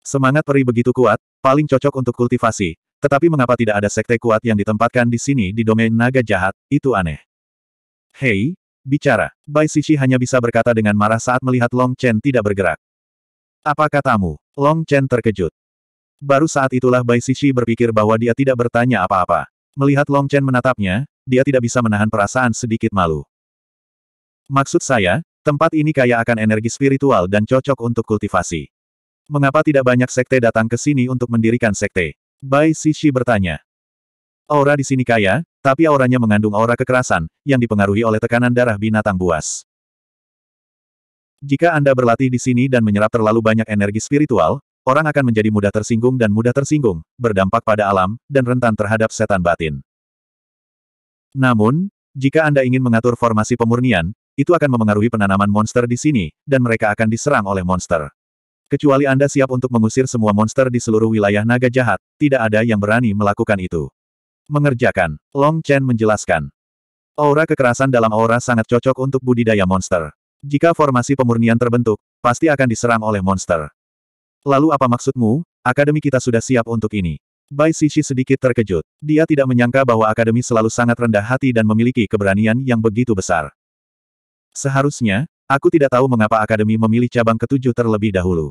Semangat peri begitu kuat, paling cocok untuk kultivasi, tetapi mengapa tidak ada sekte kuat yang ditempatkan di sini di domain naga jahat, itu aneh. Hei, bicara. Bai Sisi hanya bisa berkata dengan marah saat melihat Long Chen tidak bergerak. Apa katamu? Long Chen terkejut. Baru saat itulah Bai Sisi berpikir bahwa dia tidak bertanya apa-apa. Melihat Long Chen menatapnya, dia tidak bisa menahan perasaan sedikit malu. Maksud saya, tempat ini kaya akan energi spiritual dan cocok untuk kultivasi. Mengapa tidak banyak sekte datang ke sini untuk mendirikan sekte? Bai Sishi bertanya. Aura di sini kaya, tapi auranya mengandung aura kekerasan, yang dipengaruhi oleh tekanan darah binatang buas. Jika Anda berlatih di sini dan menyerap terlalu banyak energi spiritual, orang akan menjadi mudah tersinggung dan mudah tersinggung, berdampak pada alam, dan rentan terhadap setan batin. Namun, jika Anda ingin mengatur formasi pemurnian, itu akan memengaruhi penanaman monster di sini, dan mereka akan diserang oleh monster. Kecuali Anda siap untuk mengusir semua monster di seluruh wilayah naga jahat, tidak ada yang berani melakukan itu. Mengerjakan, Long Chen menjelaskan. Aura kekerasan dalam aura sangat cocok untuk budidaya monster. Jika formasi pemurnian terbentuk, pasti akan diserang oleh monster. Lalu apa maksudmu, akademi kita sudah siap untuk ini? Bai Sisi sedikit terkejut. Dia tidak menyangka bahwa akademi selalu sangat rendah hati dan memiliki keberanian yang begitu besar. Seharusnya, Aku tidak tahu mengapa Akademi memilih cabang ketujuh terlebih dahulu.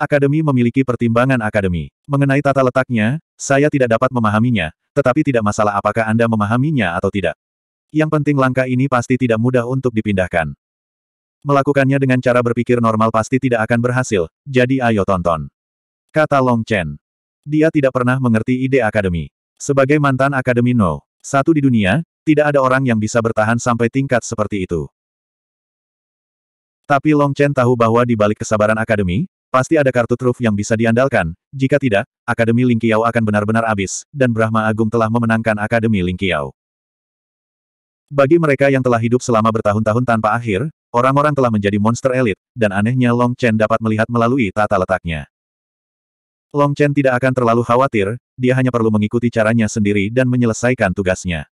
Akademi memiliki pertimbangan Akademi. Mengenai tata letaknya, saya tidak dapat memahaminya, tetapi tidak masalah apakah Anda memahaminya atau tidak. Yang penting langkah ini pasti tidak mudah untuk dipindahkan. Melakukannya dengan cara berpikir normal pasti tidak akan berhasil, jadi ayo tonton. Kata Long Chen. Dia tidak pernah mengerti ide Akademi. Sebagai mantan Akademi No. Satu di dunia, tidak ada orang yang bisa bertahan sampai tingkat seperti itu. Tapi Long Chen tahu bahwa di balik kesabaran akademi, pasti ada kartu truf yang bisa diandalkan, jika tidak, akademi Ling Qiao akan benar-benar habis, dan Brahma Agung telah memenangkan akademi Ling Qiao. Bagi mereka yang telah hidup selama bertahun-tahun tanpa akhir, orang-orang telah menjadi monster elit, dan anehnya Long Chen dapat melihat melalui tata letaknya. Long Chen tidak akan terlalu khawatir, dia hanya perlu mengikuti caranya sendiri dan menyelesaikan tugasnya.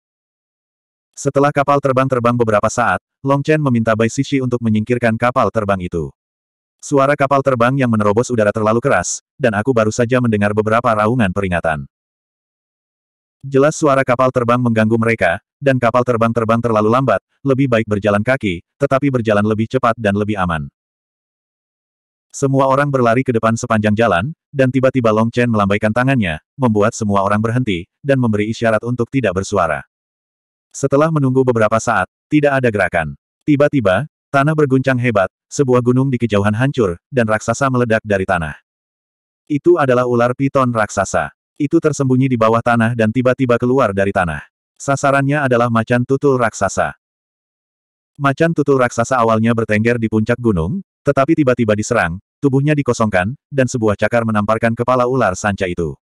Setelah kapal terbang terbang beberapa saat, Long Chen meminta Bai Sisi untuk menyingkirkan kapal terbang itu. Suara kapal terbang yang menerobos udara terlalu keras, dan aku baru saja mendengar beberapa raungan peringatan. Jelas suara kapal terbang mengganggu mereka, dan kapal terbang terbang terlalu lambat, lebih baik berjalan kaki, tetapi berjalan lebih cepat dan lebih aman. Semua orang berlari ke depan sepanjang jalan, dan tiba-tiba Long Chen melambaikan tangannya, membuat semua orang berhenti, dan memberi isyarat untuk tidak bersuara. Setelah menunggu beberapa saat, tidak ada gerakan. Tiba-tiba, tanah berguncang hebat, sebuah gunung di kejauhan hancur, dan raksasa meledak dari tanah. Itu adalah ular piton raksasa. Itu tersembunyi di bawah tanah dan tiba-tiba keluar dari tanah. Sasarannya adalah macan tutul raksasa. Macan tutul raksasa awalnya bertengger di puncak gunung, tetapi tiba-tiba diserang, tubuhnya dikosongkan, dan sebuah cakar menamparkan kepala ular sanca itu.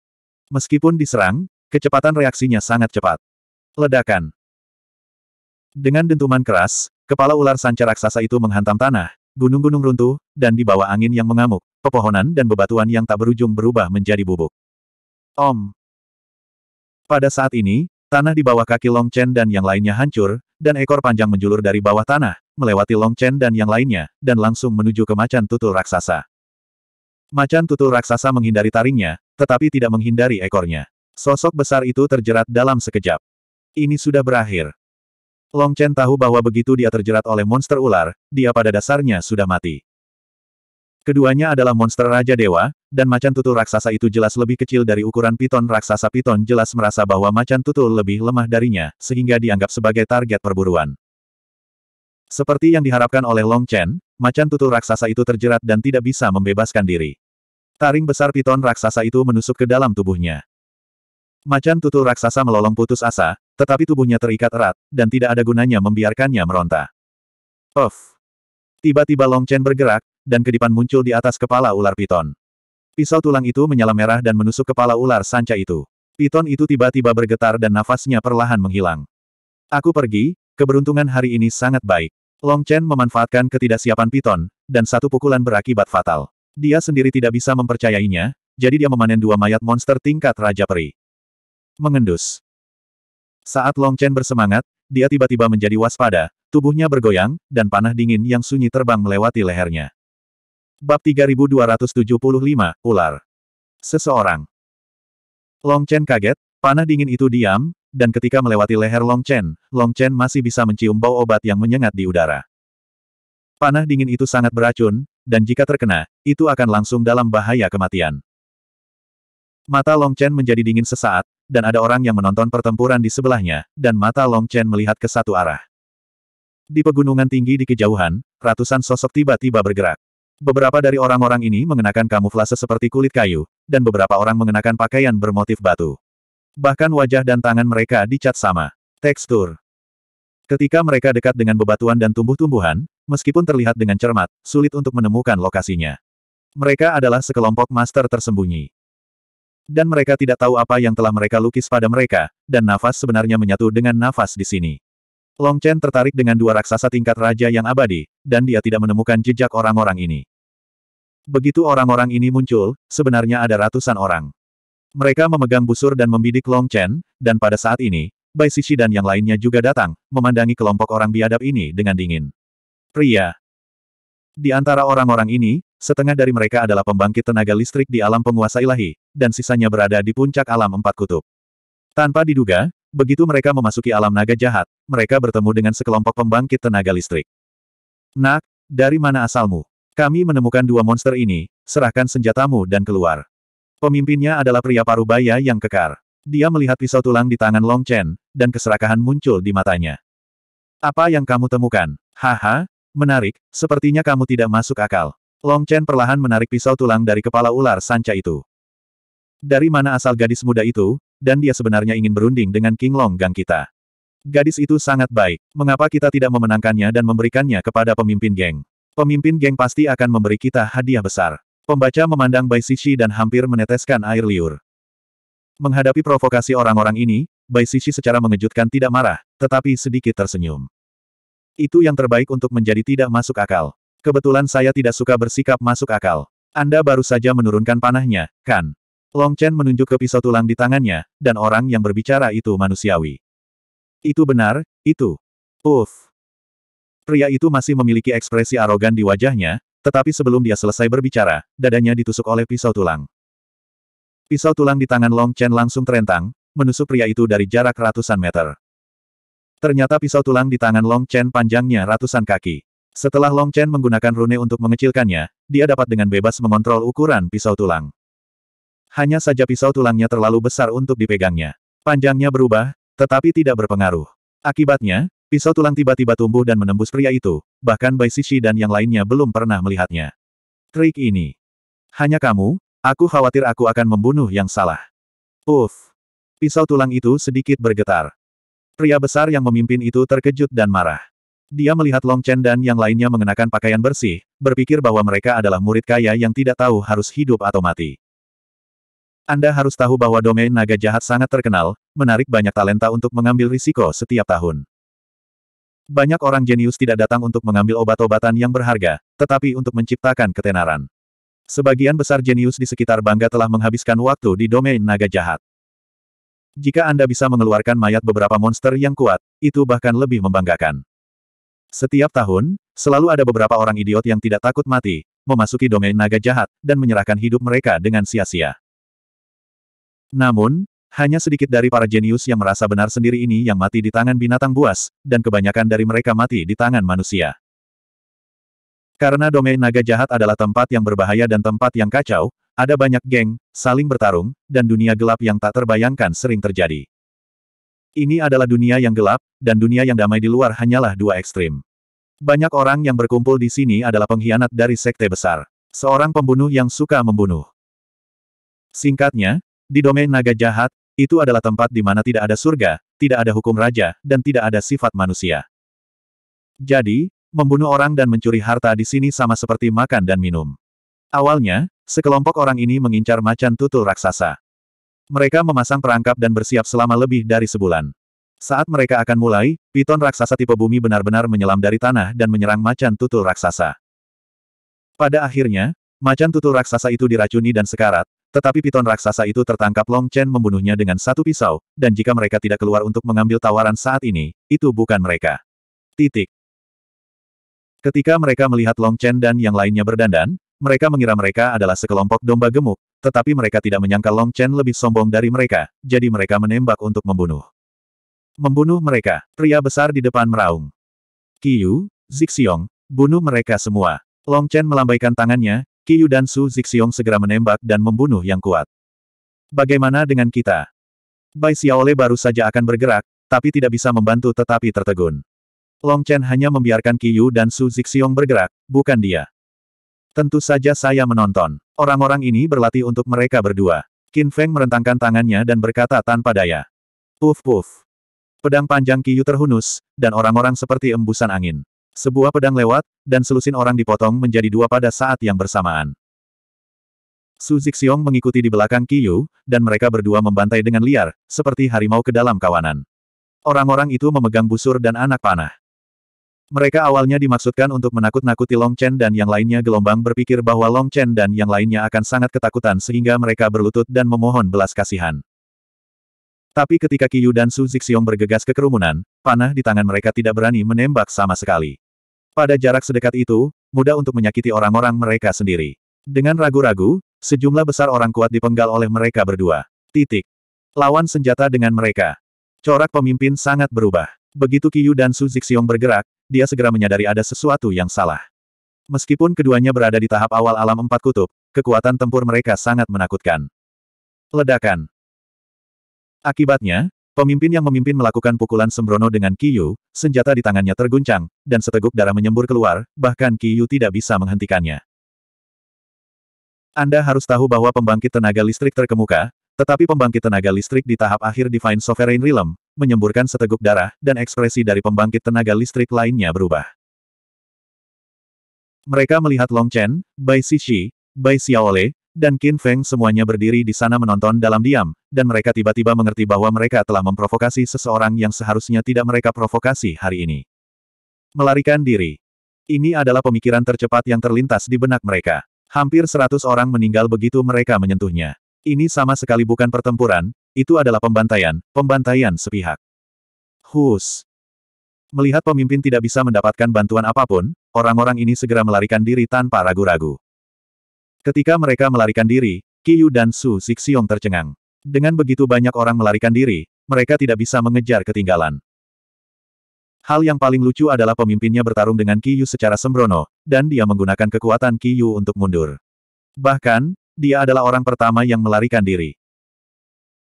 Meskipun diserang, kecepatan reaksinya sangat cepat. Ledakan. Dengan dentuman keras, kepala ular sanca raksasa itu menghantam tanah, gunung-gunung runtuh, dan di bawah angin yang mengamuk, pepohonan dan bebatuan yang tak berujung berubah menjadi bubuk. Om. Pada saat ini, tanah di bawah kaki Long Chen dan yang lainnya hancur, dan ekor panjang menjulur dari bawah tanah, melewati Long Chen dan yang lainnya, dan langsung menuju ke macan tutul raksasa. Macan tutul raksasa menghindari taringnya, tetapi tidak menghindari ekornya. Sosok besar itu terjerat dalam sekejap. Ini sudah berakhir. Long Chen tahu bahwa begitu dia terjerat oleh monster ular, dia pada dasarnya sudah mati. Keduanya adalah monster Raja Dewa, dan macan tutul raksasa itu jelas lebih kecil dari ukuran piton raksasa piton jelas merasa bahwa macan tutul lebih lemah darinya, sehingga dianggap sebagai target perburuan. Seperti yang diharapkan oleh Long Chen, macan tutul raksasa itu terjerat dan tidak bisa membebaskan diri. Taring besar piton raksasa itu menusuk ke dalam tubuhnya. Macan tutul raksasa melolong putus asa, tetapi tubuhnya terikat erat, dan tidak ada gunanya membiarkannya meronta. Of, Tiba-tiba Long Chen bergerak, dan kedipan muncul di atas kepala ular piton. Pisau tulang itu menyala merah dan menusuk kepala ular sanca itu. Piton itu tiba-tiba bergetar dan nafasnya perlahan menghilang. Aku pergi, keberuntungan hari ini sangat baik. Long Chen memanfaatkan ketidaksiapan piton, dan satu pukulan berakibat fatal. Dia sendiri tidak bisa mempercayainya, jadi dia memanen dua mayat monster tingkat Raja Peri. Mengendus. Saat Long Chen bersemangat, dia tiba-tiba menjadi waspada, tubuhnya bergoyang, dan panah dingin yang sunyi terbang melewati lehernya. Bab 3275, Ular Seseorang Long Chen kaget, panah dingin itu diam, dan ketika melewati leher Long Chen, Long Chen masih bisa mencium bau obat yang menyengat di udara. Panah dingin itu sangat beracun, dan jika terkena, itu akan langsung dalam bahaya kematian. Mata Long Chen menjadi dingin sesaat, dan ada orang yang menonton pertempuran di sebelahnya, dan mata Long Chen melihat ke satu arah. Di pegunungan tinggi di kejauhan, ratusan sosok tiba-tiba bergerak. Beberapa dari orang-orang ini mengenakan kamuflase seperti kulit kayu, dan beberapa orang mengenakan pakaian bermotif batu. Bahkan wajah dan tangan mereka dicat sama. Tekstur. Ketika mereka dekat dengan bebatuan dan tumbuh-tumbuhan, meskipun terlihat dengan cermat, sulit untuk menemukan lokasinya. Mereka adalah sekelompok master tersembunyi. Dan mereka tidak tahu apa yang telah mereka lukis pada mereka, dan nafas sebenarnya menyatu dengan nafas di sini. Long Chen tertarik dengan dua raksasa tingkat raja yang abadi, dan dia tidak menemukan jejak orang-orang ini. Begitu orang-orang ini muncul, sebenarnya ada ratusan orang. Mereka memegang busur dan membidik Long Chen, dan pada saat ini, Bai Sisi dan yang lainnya juga datang, memandangi kelompok orang biadab ini dengan dingin. Pria. Di antara orang-orang ini, Setengah dari mereka adalah pembangkit tenaga listrik di alam penguasa ilahi, dan sisanya berada di puncak alam empat kutub. Tanpa diduga, begitu mereka memasuki alam naga jahat, mereka bertemu dengan sekelompok pembangkit tenaga listrik. Nak, dari mana asalmu? Kami menemukan dua monster ini, serahkan senjatamu dan keluar. Pemimpinnya adalah pria parubaya yang kekar. Dia melihat pisau tulang di tangan Long Chen, dan keserakahan muncul di matanya. Apa yang kamu temukan? Haha, menarik, sepertinya kamu tidak masuk akal. Long Chen perlahan menarik pisau tulang dari kepala ular sanca itu. Dari mana asal gadis muda itu, dan dia sebenarnya ingin berunding dengan King Long Gang kita. Gadis itu sangat baik. Mengapa kita tidak memenangkannya dan memberikannya kepada pemimpin geng? Pemimpin geng pasti akan memberi kita hadiah besar. Pembaca memandang Bai Sishi dan hampir meneteskan air liur. Menghadapi provokasi orang-orang ini, Bai Sishi secara mengejutkan tidak marah, tetapi sedikit tersenyum. Itu yang terbaik untuk menjadi tidak masuk akal. Kebetulan saya tidak suka bersikap masuk akal. Anda baru saja menurunkan panahnya, kan? Long Chen menunjuk ke pisau tulang di tangannya, dan orang yang berbicara itu manusiawi. Itu benar, itu. Uff. Pria itu masih memiliki ekspresi arogan di wajahnya, tetapi sebelum dia selesai berbicara, dadanya ditusuk oleh pisau tulang. Pisau tulang di tangan Long Chen langsung terentang, menusuk pria itu dari jarak ratusan meter. Ternyata pisau tulang di tangan Long Chen panjangnya ratusan kaki. Setelah Long Chen menggunakan rune untuk mengecilkannya, dia dapat dengan bebas mengontrol ukuran pisau tulang. Hanya saja pisau tulangnya terlalu besar untuk dipegangnya. Panjangnya berubah, tetapi tidak berpengaruh. Akibatnya, pisau tulang tiba-tiba tumbuh dan menembus pria itu, bahkan Bai Sishi dan yang lainnya belum pernah melihatnya. Trik ini. Hanya kamu, aku khawatir aku akan membunuh yang salah. Uff. Pisau tulang itu sedikit bergetar. Pria besar yang memimpin itu terkejut dan marah. Dia melihat Long Chen dan yang lainnya mengenakan pakaian bersih, berpikir bahwa mereka adalah murid kaya yang tidak tahu harus hidup atau mati. Anda harus tahu bahwa domain naga jahat sangat terkenal, menarik banyak talenta untuk mengambil risiko setiap tahun. Banyak orang jenius tidak datang untuk mengambil obat-obatan yang berharga, tetapi untuk menciptakan ketenaran. Sebagian besar jenius di sekitar Bangga telah menghabiskan waktu di domain naga jahat. Jika Anda bisa mengeluarkan mayat beberapa monster yang kuat, itu bahkan lebih membanggakan. Setiap tahun, selalu ada beberapa orang idiot yang tidak takut mati, memasuki domain naga jahat, dan menyerahkan hidup mereka dengan sia-sia. Namun, hanya sedikit dari para jenius yang merasa benar sendiri ini yang mati di tangan binatang buas, dan kebanyakan dari mereka mati di tangan manusia. Karena domain naga jahat adalah tempat yang berbahaya dan tempat yang kacau, ada banyak geng, saling bertarung, dan dunia gelap yang tak terbayangkan sering terjadi. Ini adalah dunia yang gelap, dan dunia yang damai di luar hanyalah dua ekstrim. Banyak orang yang berkumpul di sini adalah pengkhianat dari sekte besar. Seorang pembunuh yang suka membunuh. Singkatnya, di domain naga jahat, itu adalah tempat di mana tidak ada surga, tidak ada hukum raja, dan tidak ada sifat manusia. Jadi, membunuh orang dan mencuri harta di sini sama seperti makan dan minum. Awalnya, sekelompok orang ini mengincar macan tutul raksasa. Mereka memasang perangkap dan bersiap selama lebih dari sebulan. Saat mereka akan mulai, piton raksasa tipe bumi benar-benar menyelam dari tanah dan menyerang macan tutul raksasa. Pada akhirnya, macan tutul raksasa itu diracuni dan sekarat, tetapi piton raksasa itu tertangkap Long Chen membunuhnya dengan satu pisau, dan jika mereka tidak keluar untuk mengambil tawaran saat ini, itu bukan mereka. Titik. Ketika mereka melihat Long Chen dan yang lainnya berdandan, mereka mengira mereka adalah sekelompok domba gemuk, tetapi mereka tidak menyangka Long Chen lebih sombong dari mereka, jadi mereka menembak untuk membunuh. Membunuh mereka, pria besar di depan meraung. Qiyu, Zixiong, bunuh mereka semua. Long Chen melambaikan tangannya, Qiyu dan Su Zixiong segera menembak dan membunuh yang kuat. Bagaimana dengan kita? Bai Xiaole baru saja akan bergerak, tapi tidak bisa membantu tetapi tertegun. Long Chen hanya membiarkan Qiyu dan Su Zixiong bergerak, bukan dia. Tentu saja saya menonton. Orang-orang ini berlatih untuk mereka berdua. Qin Feng merentangkan tangannya dan berkata tanpa daya. Puf puf. Pedang panjang Yu terhunus, dan orang-orang seperti embusan angin. Sebuah pedang lewat, dan selusin orang dipotong menjadi dua pada saat yang bersamaan. Su Zixiong mengikuti di belakang Yu dan mereka berdua membantai dengan liar, seperti harimau ke dalam kawanan. Orang-orang itu memegang busur dan anak panah. Mereka awalnya dimaksudkan untuk menakut-nakuti Long Chen dan yang lainnya gelombang berpikir bahwa Long Chen dan yang lainnya akan sangat ketakutan sehingga mereka berlutut dan memohon belas kasihan. Tapi ketika Yu dan Su Zixiong bergegas ke kerumunan, panah di tangan mereka tidak berani menembak sama sekali. Pada jarak sedekat itu, mudah untuk menyakiti orang-orang mereka sendiri. Dengan ragu-ragu, sejumlah besar orang kuat dipenggal oleh mereka berdua. Titik. Lawan senjata dengan mereka. Corak pemimpin sangat berubah. Begitu Yu dan Su Zixiong bergerak, dia segera menyadari ada sesuatu yang salah. Meskipun keduanya berada di tahap awal alam empat kutub, kekuatan tempur mereka sangat menakutkan. Ledakan. Akibatnya, pemimpin yang memimpin melakukan pukulan sembrono dengan Kiyu, senjata di tangannya terguncang, dan seteguk darah menyembur keluar, bahkan Kiyu tidak bisa menghentikannya. Anda harus tahu bahwa pembangkit tenaga listrik terkemuka, tetapi pembangkit tenaga listrik di tahap akhir Divine Sovereign Realm, menyemburkan seteguk darah, dan ekspresi dari pembangkit tenaga listrik lainnya berubah. Mereka melihat Long Chen, Bai Shishi, Bai Xiaole, dan Qin Feng semuanya berdiri di sana menonton dalam diam, dan mereka tiba-tiba mengerti bahwa mereka telah memprovokasi seseorang yang seharusnya tidak mereka provokasi hari ini. Melarikan diri. Ini adalah pemikiran tercepat yang terlintas di benak mereka. Hampir seratus orang meninggal begitu mereka menyentuhnya. Ini sama sekali bukan pertempuran, itu adalah pembantaian, pembantaian sepihak. Hus. Melihat pemimpin tidak bisa mendapatkan bantuan apapun, orang-orang ini segera melarikan diri tanpa ragu-ragu. Ketika mereka melarikan diri, Yu dan Su Zixiong tercengang. Dengan begitu banyak orang melarikan diri, mereka tidak bisa mengejar ketinggalan. Hal yang paling lucu adalah pemimpinnya bertarung dengan Yu secara sembrono, dan dia menggunakan kekuatan Yu untuk mundur. Bahkan, dia adalah orang pertama yang melarikan diri.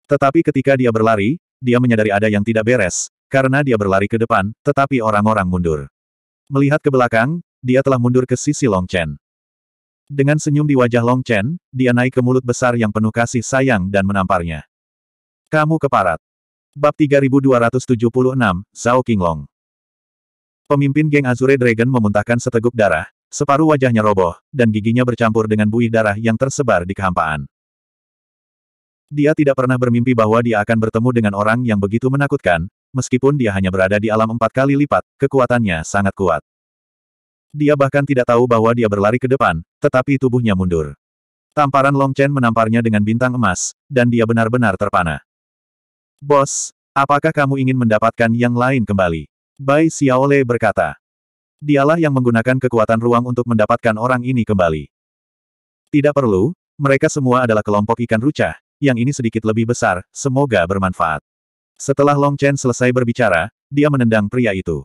Tetapi ketika dia berlari, dia menyadari ada yang tidak beres, karena dia berlari ke depan, tetapi orang-orang mundur. Melihat ke belakang, dia telah mundur ke sisi Long Chen. Dengan senyum di wajah Long Chen, dia naik ke mulut besar yang penuh kasih sayang dan menamparnya. Kamu keparat. Bab 3276, Zhao Qinglong. Pemimpin geng Azure Dragon memuntahkan seteguk darah, separuh wajahnya roboh, dan giginya bercampur dengan buih darah yang tersebar di kehampaan. Dia tidak pernah bermimpi bahwa dia akan bertemu dengan orang yang begitu menakutkan, meskipun dia hanya berada di alam empat kali lipat, kekuatannya sangat kuat. Dia bahkan tidak tahu bahwa dia berlari ke depan, tetapi tubuhnya mundur. Tamparan Long Chen menamparnya dengan bintang emas, dan dia benar-benar terpana. Bos, apakah kamu ingin mendapatkan yang lain kembali? Bai Xiaole berkata. Dialah yang menggunakan kekuatan ruang untuk mendapatkan orang ini kembali. Tidak perlu, mereka semua adalah kelompok ikan rucah, yang ini sedikit lebih besar, semoga bermanfaat. Setelah Long Chen selesai berbicara, dia menendang pria itu.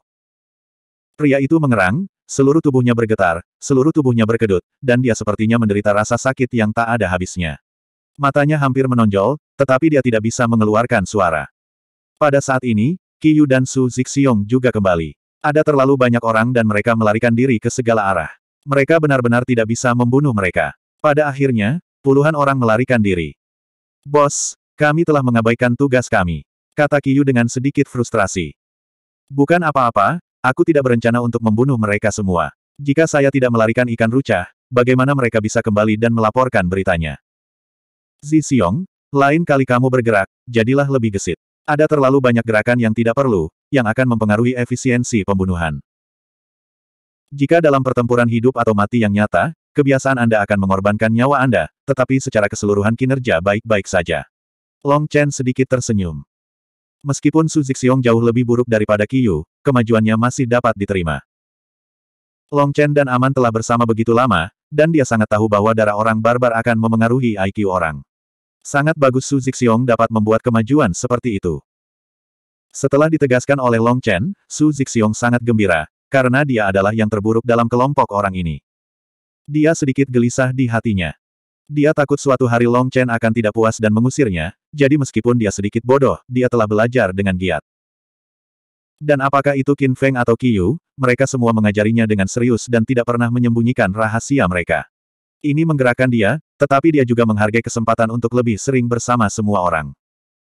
Pria itu mengerang, seluruh tubuhnya bergetar, seluruh tubuhnya berkedut, dan dia sepertinya menderita rasa sakit yang tak ada habisnya. Matanya hampir menonjol, tetapi dia tidak bisa mengeluarkan suara. Pada saat ini, Yu dan Su Zixiong juga kembali. Ada terlalu banyak orang dan mereka melarikan diri ke segala arah. Mereka benar-benar tidak bisa membunuh mereka. Pada akhirnya, puluhan orang melarikan diri. Bos, kami telah mengabaikan tugas kami. Kata Kiyu dengan sedikit frustrasi. Bukan apa-apa, aku tidak berencana untuk membunuh mereka semua. Jika saya tidak melarikan ikan rucah, bagaimana mereka bisa kembali dan melaporkan beritanya? Zi Xiong, lain kali kamu bergerak, jadilah lebih gesit. Ada terlalu banyak gerakan yang tidak perlu, yang akan mempengaruhi efisiensi pembunuhan. Jika dalam pertempuran hidup atau mati yang nyata, kebiasaan Anda akan mengorbankan nyawa Anda, tetapi secara keseluruhan kinerja baik-baik saja. Long Chen sedikit tersenyum. Meskipun Su Zixiong jauh lebih buruk daripada Qiyu, kemajuannya masih dapat diterima. Long Chen dan Aman telah bersama begitu lama, dan dia sangat tahu bahwa darah orang barbar akan memengaruhi IQ orang. Sangat bagus Su Zixiong dapat membuat kemajuan seperti itu. Setelah ditegaskan oleh Long Chen, Su Zixiong sangat gembira, karena dia adalah yang terburuk dalam kelompok orang ini. Dia sedikit gelisah di hatinya. Dia takut suatu hari Long Chen akan tidak puas dan mengusirnya, jadi meskipun dia sedikit bodoh, dia telah belajar dengan giat. Dan apakah itu Qin Feng atau Yu, mereka semua mengajarinya dengan serius dan tidak pernah menyembunyikan rahasia mereka. Ini menggerakkan dia, tetapi dia juga menghargai kesempatan untuk lebih sering bersama semua orang.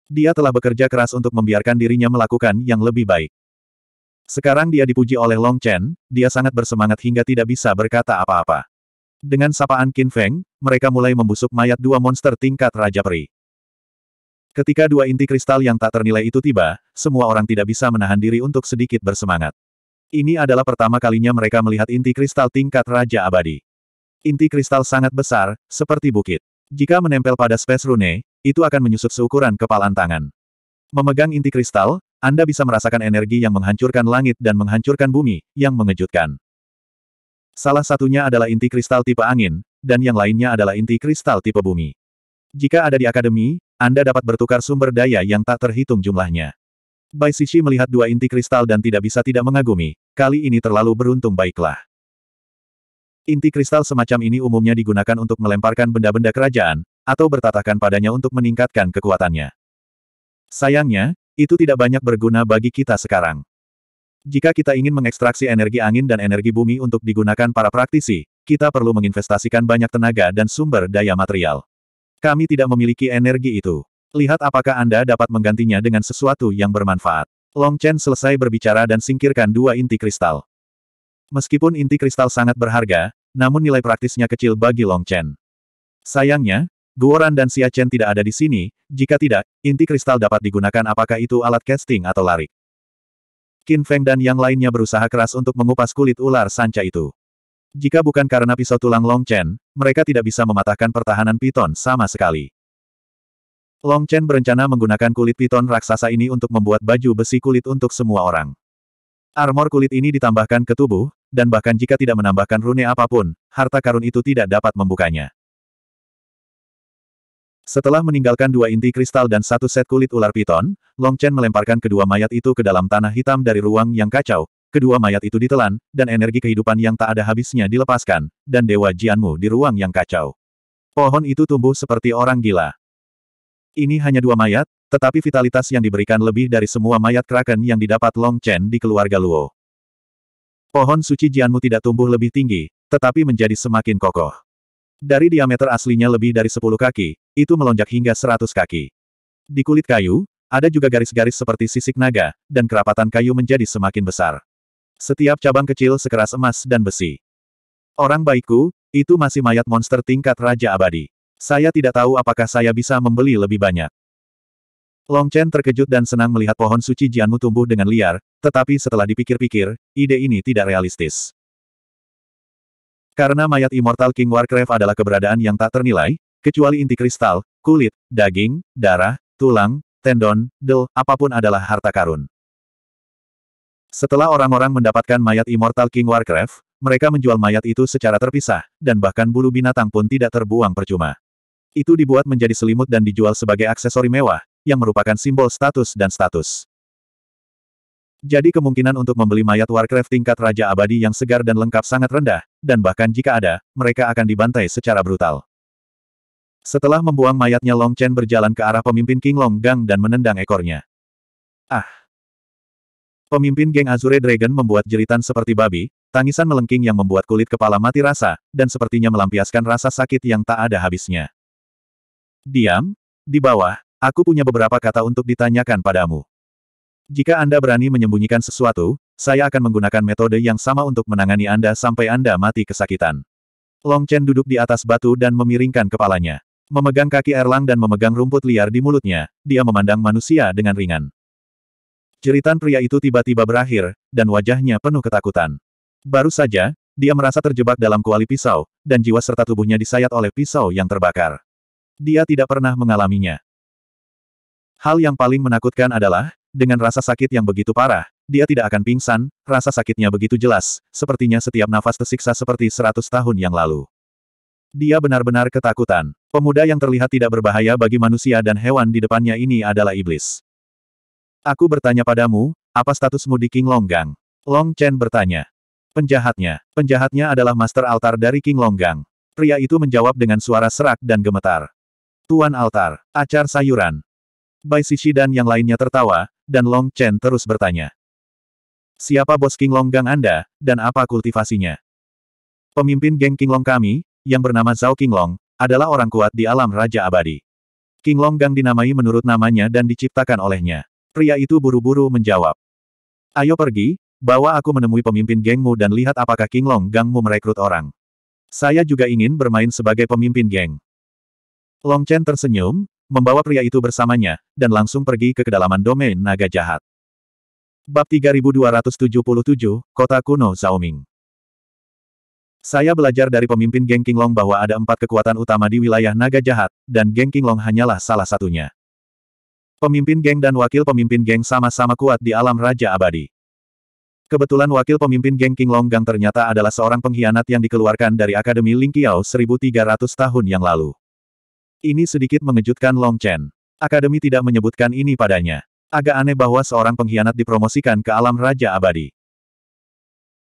Dia telah bekerja keras untuk membiarkan dirinya melakukan yang lebih baik. Sekarang dia dipuji oleh Long Chen, dia sangat bersemangat hingga tidak bisa berkata apa-apa. Dengan sapaan Qin Feng, mereka mulai membusuk mayat dua monster tingkat Raja Peri. Ketika dua inti kristal yang tak ternilai itu tiba, semua orang tidak bisa menahan diri untuk sedikit bersemangat. Ini adalah pertama kalinya mereka melihat inti kristal tingkat Raja Abadi. Inti kristal sangat besar, seperti bukit. Jika menempel pada space rune, itu akan menyusut seukuran kepalan tangan. Memegang inti kristal, Anda bisa merasakan energi yang menghancurkan langit dan menghancurkan bumi, yang mengejutkan. Salah satunya adalah inti kristal tipe angin, dan yang lainnya adalah inti kristal tipe bumi. Jika ada di akademi, Anda dapat bertukar sumber daya yang tak terhitung jumlahnya. Bai Sishi melihat dua inti kristal dan tidak bisa tidak mengagumi, kali ini terlalu beruntung baiklah. Inti kristal semacam ini umumnya digunakan untuk melemparkan benda-benda kerajaan, atau bertatakan padanya untuk meningkatkan kekuatannya. Sayangnya, itu tidak banyak berguna bagi kita sekarang. Jika kita ingin mengekstraksi energi angin dan energi bumi untuk digunakan para praktisi, kita perlu menginvestasikan banyak tenaga dan sumber daya material. Kami tidak memiliki energi itu. Lihat apakah Anda dapat menggantinya dengan sesuatu yang bermanfaat. Long Chen selesai berbicara dan singkirkan dua inti kristal. Meskipun inti kristal sangat berharga, namun nilai praktisnya kecil bagi Long Chen. Sayangnya, Guoran dan Xia Chen tidak ada di sini, jika tidak, inti kristal dapat digunakan apakah itu alat casting atau lari. Qin Feng dan yang lainnya berusaha keras untuk mengupas kulit ular sanca itu. Jika bukan karena pisau tulang Long Chen, mereka tidak bisa mematahkan pertahanan piton sama sekali. Long Chen berencana menggunakan kulit piton raksasa ini untuk membuat baju besi kulit untuk semua orang. Armor kulit ini ditambahkan ke tubuh, dan bahkan jika tidak menambahkan rune apapun, harta karun itu tidak dapat membukanya. Setelah meninggalkan dua inti kristal dan satu set kulit ular piton, Long Chen melemparkan kedua mayat itu ke dalam tanah hitam dari ruang yang kacau, kedua mayat itu ditelan, dan energi kehidupan yang tak ada habisnya dilepaskan, dan Dewa Jianmu di ruang yang kacau. Pohon itu tumbuh seperti orang gila. Ini hanya dua mayat, tetapi vitalitas yang diberikan lebih dari semua mayat kraken yang didapat Long Chen di keluarga Luo. Pohon suci Jianmu tidak tumbuh lebih tinggi, tetapi menjadi semakin kokoh. Dari diameter aslinya lebih dari 10 kaki, itu melonjak hingga 100 kaki. Di kulit kayu, ada juga garis-garis seperti sisik naga, dan kerapatan kayu menjadi semakin besar. Setiap cabang kecil sekeras emas dan besi. Orang baikku, itu masih mayat monster tingkat Raja Abadi. Saya tidak tahu apakah saya bisa membeli lebih banyak. Long Chen terkejut dan senang melihat pohon suci Jianmu tumbuh dengan liar, tetapi setelah dipikir-pikir, ide ini tidak realistis. Karena mayat Immortal King Warcraft adalah keberadaan yang tak ternilai, kecuali inti kristal, kulit, daging, darah, tulang, tendon, del, apapun adalah harta karun. Setelah orang-orang mendapatkan mayat Immortal King Warcraft, mereka menjual mayat itu secara terpisah, dan bahkan bulu binatang pun tidak terbuang percuma. Itu dibuat menjadi selimut dan dijual sebagai aksesori mewah, yang merupakan simbol status dan status. Jadi kemungkinan untuk membeli mayat Warcraft tingkat Raja Abadi yang segar dan lengkap sangat rendah, dan bahkan jika ada, mereka akan dibantai secara brutal. Setelah membuang mayatnya Long Chen berjalan ke arah pemimpin King Long Gang dan menendang ekornya. Ah! Pemimpin geng Azure Dragon membuat jeritan seperti babi, tangisan melengking yang membuat kulit kepala mati rasa, dan sepertinya melampiaskan rasa sakit yang tak ada habisnya. Diam, di bawah, aku punya beberapa kata untuk ditanyakan padamu. Jika Anda berani menyembunyikan sesuatu, saya akan menggunakan metode yang sama untuk menangani Anda sampai Anda mati kesakitan. Long Chen duduk di atas batu dan memiringkan kepalanya. Memegang kaki Erlang dan memegang rumput liar di mulutnya, dia memandang manusia dengan ringan. Jeritan pria itu tiba-tiba berakhir, dan wajahnya penuh ketakutan. Baru saja, dia merasa terjebak dalam kuali pisau, dan jiwa serta tubuhnya disayat oleh pisau yang terbakar. Dia tidak pernah mengalaminya. Hal yang paling menakutkan adalah, dengan rasa sakit yang begitu parah, dia tidak akan pingsan, rasa sakitnya begitu jelas, sepertinya setiap nafas tersiksa seperti seratus tahun yang lalu. Dia benar-benar ketakutan. Pemuda yang terlihat tidak berbahaya bagi manusia dan hewan di depannya ini adalah iblis. Aku bertanya padamu, apa statusmu di King Longgang? Long Chen bertanya. Penjahatnya. Penjahatnya adalah master altar dari King Longgang. Pria itu menjawab dengan suara serak dan gemetar. Tuan altar, acar sayuran, Bai Xixi dan yang lainnya tertawa, dan Long Chen terus bertanya. Siapa bos King Long Gang Anda, dan apa kultivasinya? Pemimpin geng King Long kami, yang bernama Zhao King Long, adalah orang kuat di alam Raja Abadi. King Long Gang dinamai menurut namanya dan diciptakan olehnya. Pria itu buru-buru menjawab. Ayo pergi, bawa aku menemui pemimpin gengmu dan lihat apakah King Long Gangmu merekrut orang. Saya juga ingin bermain sebagai pemimpin geng. Long Chen tersenyum, membawa pria itu bersamanya, dan langsung pergi ke kedalaman domain naga jahat. Bab 3277, Kota Kuno Zaoming Saya belajar dari pemimpin Geng Long bahwa ada empat kekuatan utama di wilayah naga jahat, dan Geng Long hanyalah salah satunya. Pemimpin geng dan wakil pemimpin geng sama-sama kuat di alam Raja Abadi. Kebetulan wakil pemimpin geng King Gang ternyata adalah seorang pengkhianat yang dikeluarkan dari Akademi Lingqiao 1300 tahun yang lalu. Ini sedikit mengejutkan Long Chen. Akademi tidak menyebutkan ini padanya. Agak aneh bahwa seorang pengkhianat dipromosikan ke alam Raja Abadi.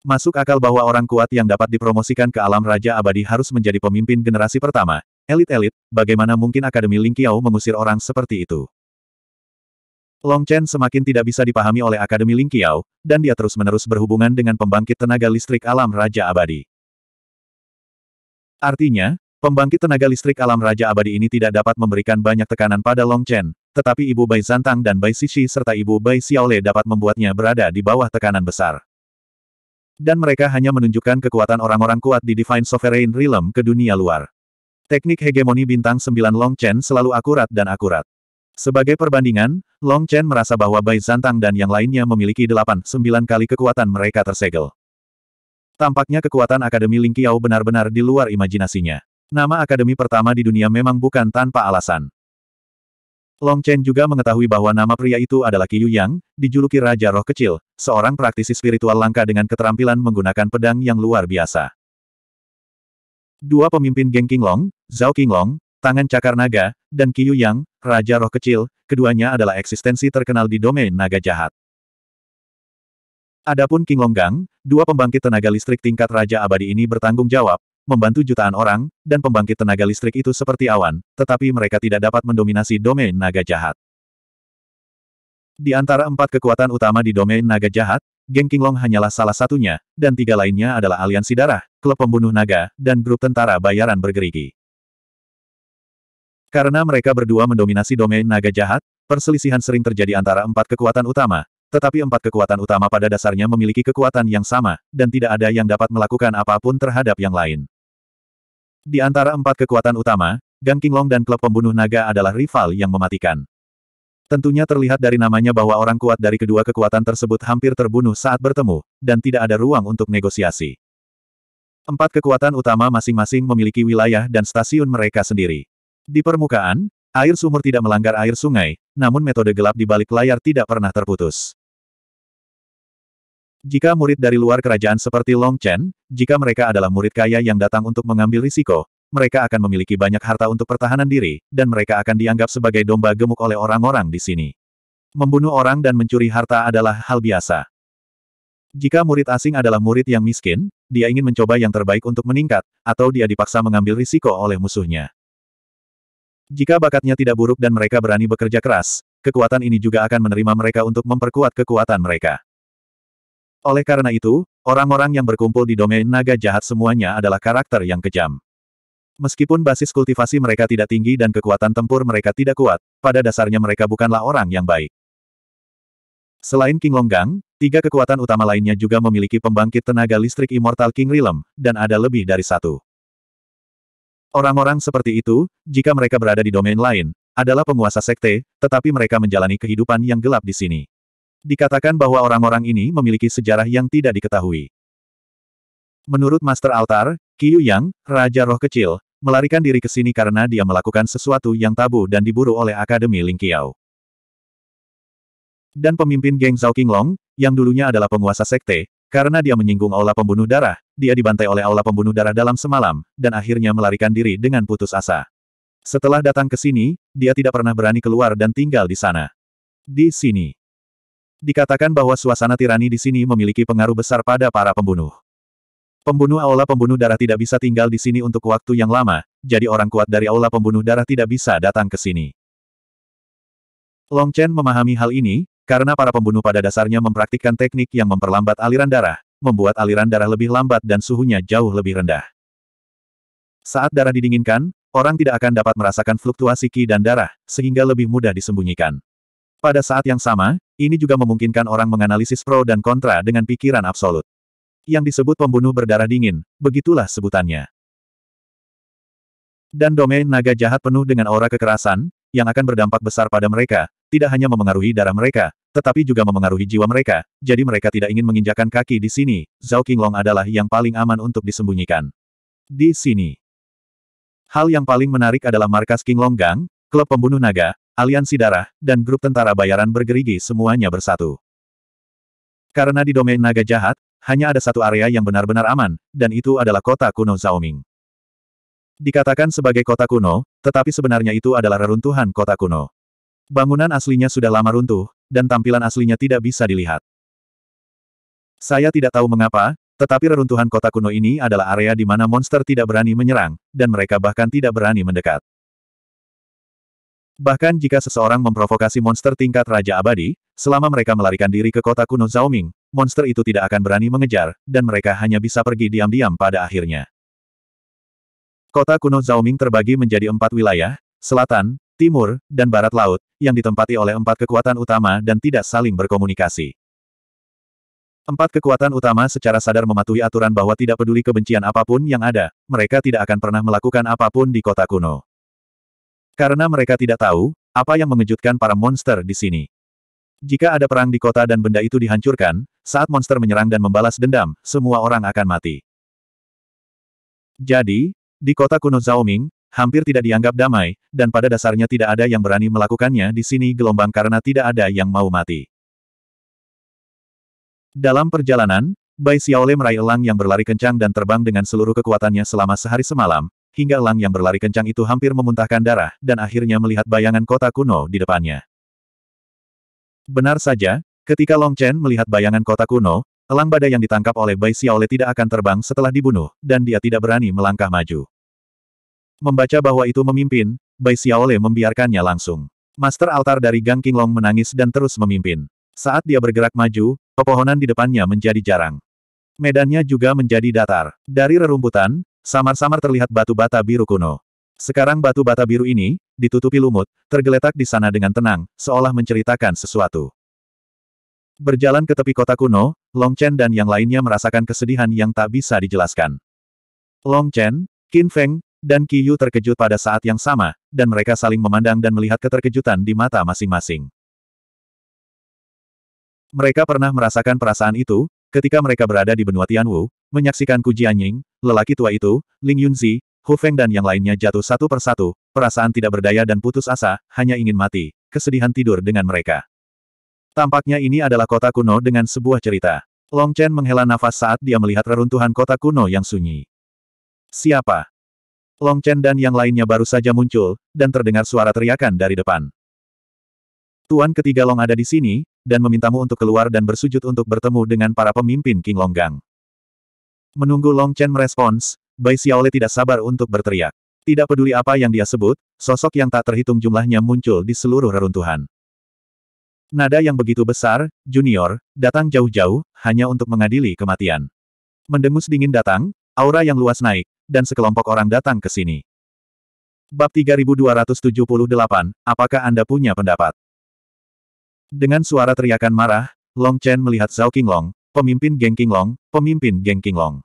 Masuk akal bahwa orang kuat yang dapat dipromosikan ke alam Raja Abadi harus menjadi pemimpin generasi pertama, elit-elit, bagaimana mungkin Akademi Ling Qiao mengusir orang seperti itu? Long Chen semakin tidak bisa dipahami oleh Akademi Ling Qiao, dan dia terus-menerus berhubungan dengan pembangkit tenaga listrik alam Raja Abadi. Artinya, Pembangkit tenaga listrik alam Raja Abadi ini tidak dapat memberikan banyak tekanan pada Long Chen, tetapi Ibu Bai Zantang dan Bai Sisi serta Ibu Bai Xiaole dapat membuatnya berada di bawah tekanan besar. Dan mereka hanya menunjukkan kekuatan orang-orang kuat di Divine Sovereign Realm ke dunia luar. Teknik hegemoni bintang 9 Long Chen selalu akurat dan akurat. Sebagai perbandingan, Long Chen merasa bahwa Bai Zantang dan yang lainnya memiliki 8-9 kali kekuatan mereka tersegel. Tampaknya kekuatan Akademi Lingqiao benar-benar di luar imajinasinya. Nama akademi pertama di dunia memang bukan tanpa alasan. Long Chen juga mengetahui bahwa nama pria itu adalah Qiyu Yang, dijuluki Raja Roh Kecil, seorang praktisi spiritual langka dengan keterampilan menggunakan pedang yang luar biasa. Dua pemimpin geng Qinglong, Zhao Qinglong, Tangan Cakar Naga, dan Qiyu Yang, Raja Roh Kecil, keduanya adalah eksistensi terkenal di domain naga jahat. Adapun King Gang, dua pembangkit tenaga listrik tingkat Raja Abadi ini bertanggung jawab membantu jutaan orang, dan pembangkit tenaga listrik itu seperti awan, tetapi mereka tidak dapat mendominasi domain naga jahat. Di antara empat kekuatan utama di domain naga jahat, Geng Long hanyalah salah satunya, dan tiga lainnya adalah aliansi darah, klub pembunuh naga, dan grup tentara bayaran bergerigi. Karena mereka berdua mendominasi domain naga jahat, perselisihan sering terjadi antara empat kekuatan utama, tetapi empat kekuatan utama pada dasarnya memiliki kekuatan yang sama, dan tidak ada yang dapat melakukan apapun terhadap yang lain. Di antara empat kekuatan utama, Gang Qinglong dan klub pembunuh naga adalah rival yang mematikan. Tentunya terlihat dari namanya bahwa orang kuat dari kedua kekuatan tersebut hampir terbunuh saat bertemu, dan tidak ada ruang untuk negosiasi. Empat kekuatan utama masing-masing memiliki wilayah dan stasiun mereka sendiri. Di permukaan, air sumur tidak melanggar air sungai, namun metode gelap di balik layar tidak pernah terputus. Jika murid dari luar kerajaan seperti Long Chen, jika mereka adalah murid kaya yang datang untuk mengambil risiko, mereka akan memiliki banyak harta untuk pertahanan diri, dan mereka akan dianggap sebagai domba gemuk oleh orang-orang di sini. Membunuh orang dan mencuri harta adalah hal biasa. Jika murid asing adalah murid yang miskin, dia ingin mencoba yang terbaik untuk meningkat, atau dia dipaksa mengambil risiko oleh musuhnya. Jika bakatnya tidak buruk dan mereka berani bekerja keras, kekuatan ini juga akan menerima mereka untuk memperkuat kekuatan mereka. Oleh karena itu, orang-orang yang berkumpul di domain naga jahat semuanya adalah karakter yang kejam. Meskipun basis kultivasi mereka tidak tinggi dan kekuatan tempur mereka tidak kuat, pada dasarnya mereka bukanlah orang yang baik. Selain King Longgang, tiga kekuatan utama lainnya juga memiliki pembangkit tenaga listrik Immortal King Realm, dan ada lebih dari satu. Orang-orang seperti itu, jika mereka berada di domain lain, adalah penguasa sekte, tetapi mereka menjalani kehidupan yang gelap di sini. Dikatakan bahwa orang-orang ini memiliki sejarah yang tidak diketahui. Menurut Master Altar, Qiu Yang, Raja Roh Kecil, melarikan diri ke sini karena dia melakukan sesuatu yang tabu dan diburu oleh Akademi Ling Lingqiao. Dan pemimpin geng Zhao Qinglong, yang dulunya adalah penguasa sekte, karena dia menyinggung aula pembunuh darah, dia dibantai oleh aula pembunuh darah dalam semalam, dan akhirnya melarikan diri dengan putus asa. Setelah datang ke sini, dia tidak pernah berani keluar dan tinggal di sana. Di sini. Dikatakan bahwa suasana tirani di sini memiliki pengaruh besar pada para pembunuh. Pembunuh aula pembunuh darah tidak bisa tinggal di sini untuk waktu yang lama, jadi orang kuat dari aula pembunuh darah tidak bisa datang ke sini. Long Chen memahami hal ini, karena para pembunuh pada dasarnya mempraktikkan teknik yang memperlambat aliran darah, membuat aliran darah lebih lambat dan suhunya jauh lebih rendah. Saat darah didinginkan, orang tidak akan dapat merasakan fluktuasi ki dan darah, sehingga lebih mudah disembunyikan. Pada saat yang sama, ini juga memungkinkan orang menganalisis pro dan kontra dengan pikiran absolut. Yang disebut pembunuh berdarah dingin, begitulah sebutannya. Dan domain naga jahat penuh dengan aura kekerasan, yang akan berdampak besar pada mereka, tidak hanya memengaruhi darah mereka, tetapi juga memengaruhi jiwa mereka, jadi mereka tidak ingin menginjakan kaki di sini, Zhao Qinglong adalah yang paling aman untuk disembunyikan. Di sini. Hal yang paling menarik adalah markas Qinglong Gang, klub pembunuh naga, aliansi darah, dan grup tentara bayaran bergerigi semuanya bersatu. Karena di domain naga jahat, hanya ada satu area yang benar-benar aman, dan itu adalah kota kuno Zaoming. Dikatakan sebagai kota kuno, tetapi sebenarnya itu adalah reruntuhan kota kuno. Bangunan aslinya sudah lama runtuh, dan tampilan aslinya tidak bisa dilihat. Saya tidak tahu mengapa, tetapi reruntuhan kota kuno ini adalah area di mana monster tidak berani menyerang, dan mereka bahkan tidak berani mendekat. Bahkan jika seseorang memprovokasi monster tingkat Raja Abadi, selama mereka melarikan diri ke kota kuno Zaoming, monster itu tidak akan berani mengejar, dan mereka hanya bisa pergi diam-diam pada akhirnya. Kota kuno Zaoming terbagi menjadi empat wilayah, selatan, timur, dan barat laut, yang ditempati oleh empat kekuatan utama dan tidak saling berkomunikasi. Empat kekuatan utama secara sadar mematuhi aturan bahwa tidak peduli kebencian apapun yang ada, mereka tidak akan pernah melakukan apapun di kota kuno. Karena mereka tidak tahu, apa yang mengejutkan para monster di sini. Jika ada perang di kota dan benda itu dihancurkan, saat monster menyerang dan membalas dendam, semua orang akan mati. Jadi, di kota kuno Zaoming, hampir tidak dianggap damai, dan pada dasarnya tidak ada yang berani melakukannya di sini gelombang karena tidak ada yang mau mati. Dalam perjalanan, Bai Xiaole meraih elang yang berlari kencang dan terbang dengan seluruh kekuatannya selama sehari semalam, hingga elang yang berlari kencang itu hampir memuntahkan darah, dan akhirnya melihat bayangan kota kuno di depannya. Benar saja, ketika Long Chen melihat bayangan kota kuno, elang badai yang ditangkap oleh Bai Xiaole tidak akan terbang setelah dibunuh, dan dia tidak berani melangkah maju. Membaca bahwa itu memimpin, Bai Xiaole membiarkannya langsung. Master altar dari Gang Qinglong menangis dan terus memimpin. Saat dia bergerak maju, pepohonan di depannya menjadi jarang. Medannya juga menjadi datar. Dari rerumputan, Samar-samar terlihat batu bata biru kuno. Sekarang batu bata biru ini, ditutupi lumut, tergeletak di sana dengan tenang, seolah menceritakan sesuatu. Berjalan ke tepi kota kuno, Long Chen dan yang lainnya merasakan kesedihan yang tak bisa dijelaskan. Long Chen, Qin Feng, dan Qi Yu terkejut pada saat yang sama, dan mereka saling memandang dan melihat keterkejutan di mata masing-masing. Mereka pernah merasakan perasaan itu, ketika mereka berada di benua Tianwu, menyaksikan Ku Jianying, Lelaki tua itu, Ling Yunzi, Hu Feng dan yang lainnya jatuh satu persatu, perasaan tidak berdaya dan putus asa, hanya ingin mati, kesedihan tidur dengan mereka. Tampaknya ini adalah kota kuno dengan sebuah cerita. Long Chen menghela nafas saat dia melihat reruntuhan kota kuno yang sunyi. Siapa? Long Chen dan yang lainnya baru saja muncul, dan terdengar suara teriakan dari depan. Tuan ketiga Long ada di sini, dan memintamu untuk keluar dan bersujud untuk bertemu dengan para pemimpin King Longgang. Menunggu Long Chen merespons, Bai Xiaole tidak sabar untuk berteriak. Tidak peduli apa yang dia sebut, sosok yang tak terhitung jumlahnya muncul di seluruh reruntuhan. Nada yang begitu besar, Junior, datang jauh-jauh, hanya untuk mengadili kematian. Mendengus dingin datang, aura yang luas naik, dan sekelompok orang datang ke sini. Bab 3278, apakah Anda punya pendapat? Dengan suara teriakan marah, Long Chen melihat Zhao Qinglong, pemimpin geng Qinglong, pemimpin geng Qinglong.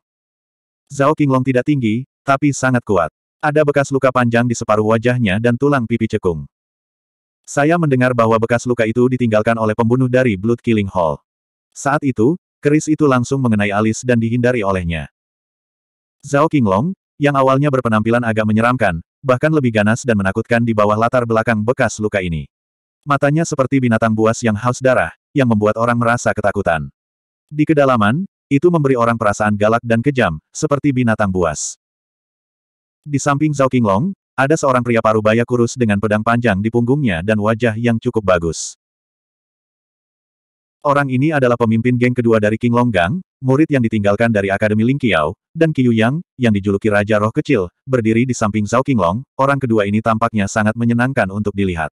Zhao Qinglong tidak tinggi, tapi sangat kuat. Ada bekas luka panjang di separuh wajahnya dan tulang pipi cekung. Saya mendengar bahwa bekas luka itu ditinggalkan oleh pembunuh dari Blood Killing Hall. Saat itu, keris itu langsung mengenai alis dan dihindari olehnya. Zhao Qinglong, yang awalnya berpenampilan agak menyeramkan, bahkan lebih ganas dan menakutkan di bawah latar belakang bekas luka ini. Matanya seperti binatang buas yang haus darah, yang membuat orang merasa ketakutan. Di kedalaman, itu memberi orang perasaan galak dan kejam, seperti binatang buas. Di samping Zhao Qinglong, ada seorang pria parubaya kurus dengan pedang panjang di punggungnya dan wajah yang cukup bagus. Orang ini adalah pemimpin geng kedua dari King Gang, murid yang ditinggalkan dari Akademi Ling Lingqiao, dan Qiu Yang, yang dijuluki Raja Roh Kecil, berdiri di samping Zhao Qinglong, orang kedua ini tampaknya sangat menyenangkan untuk dilihat.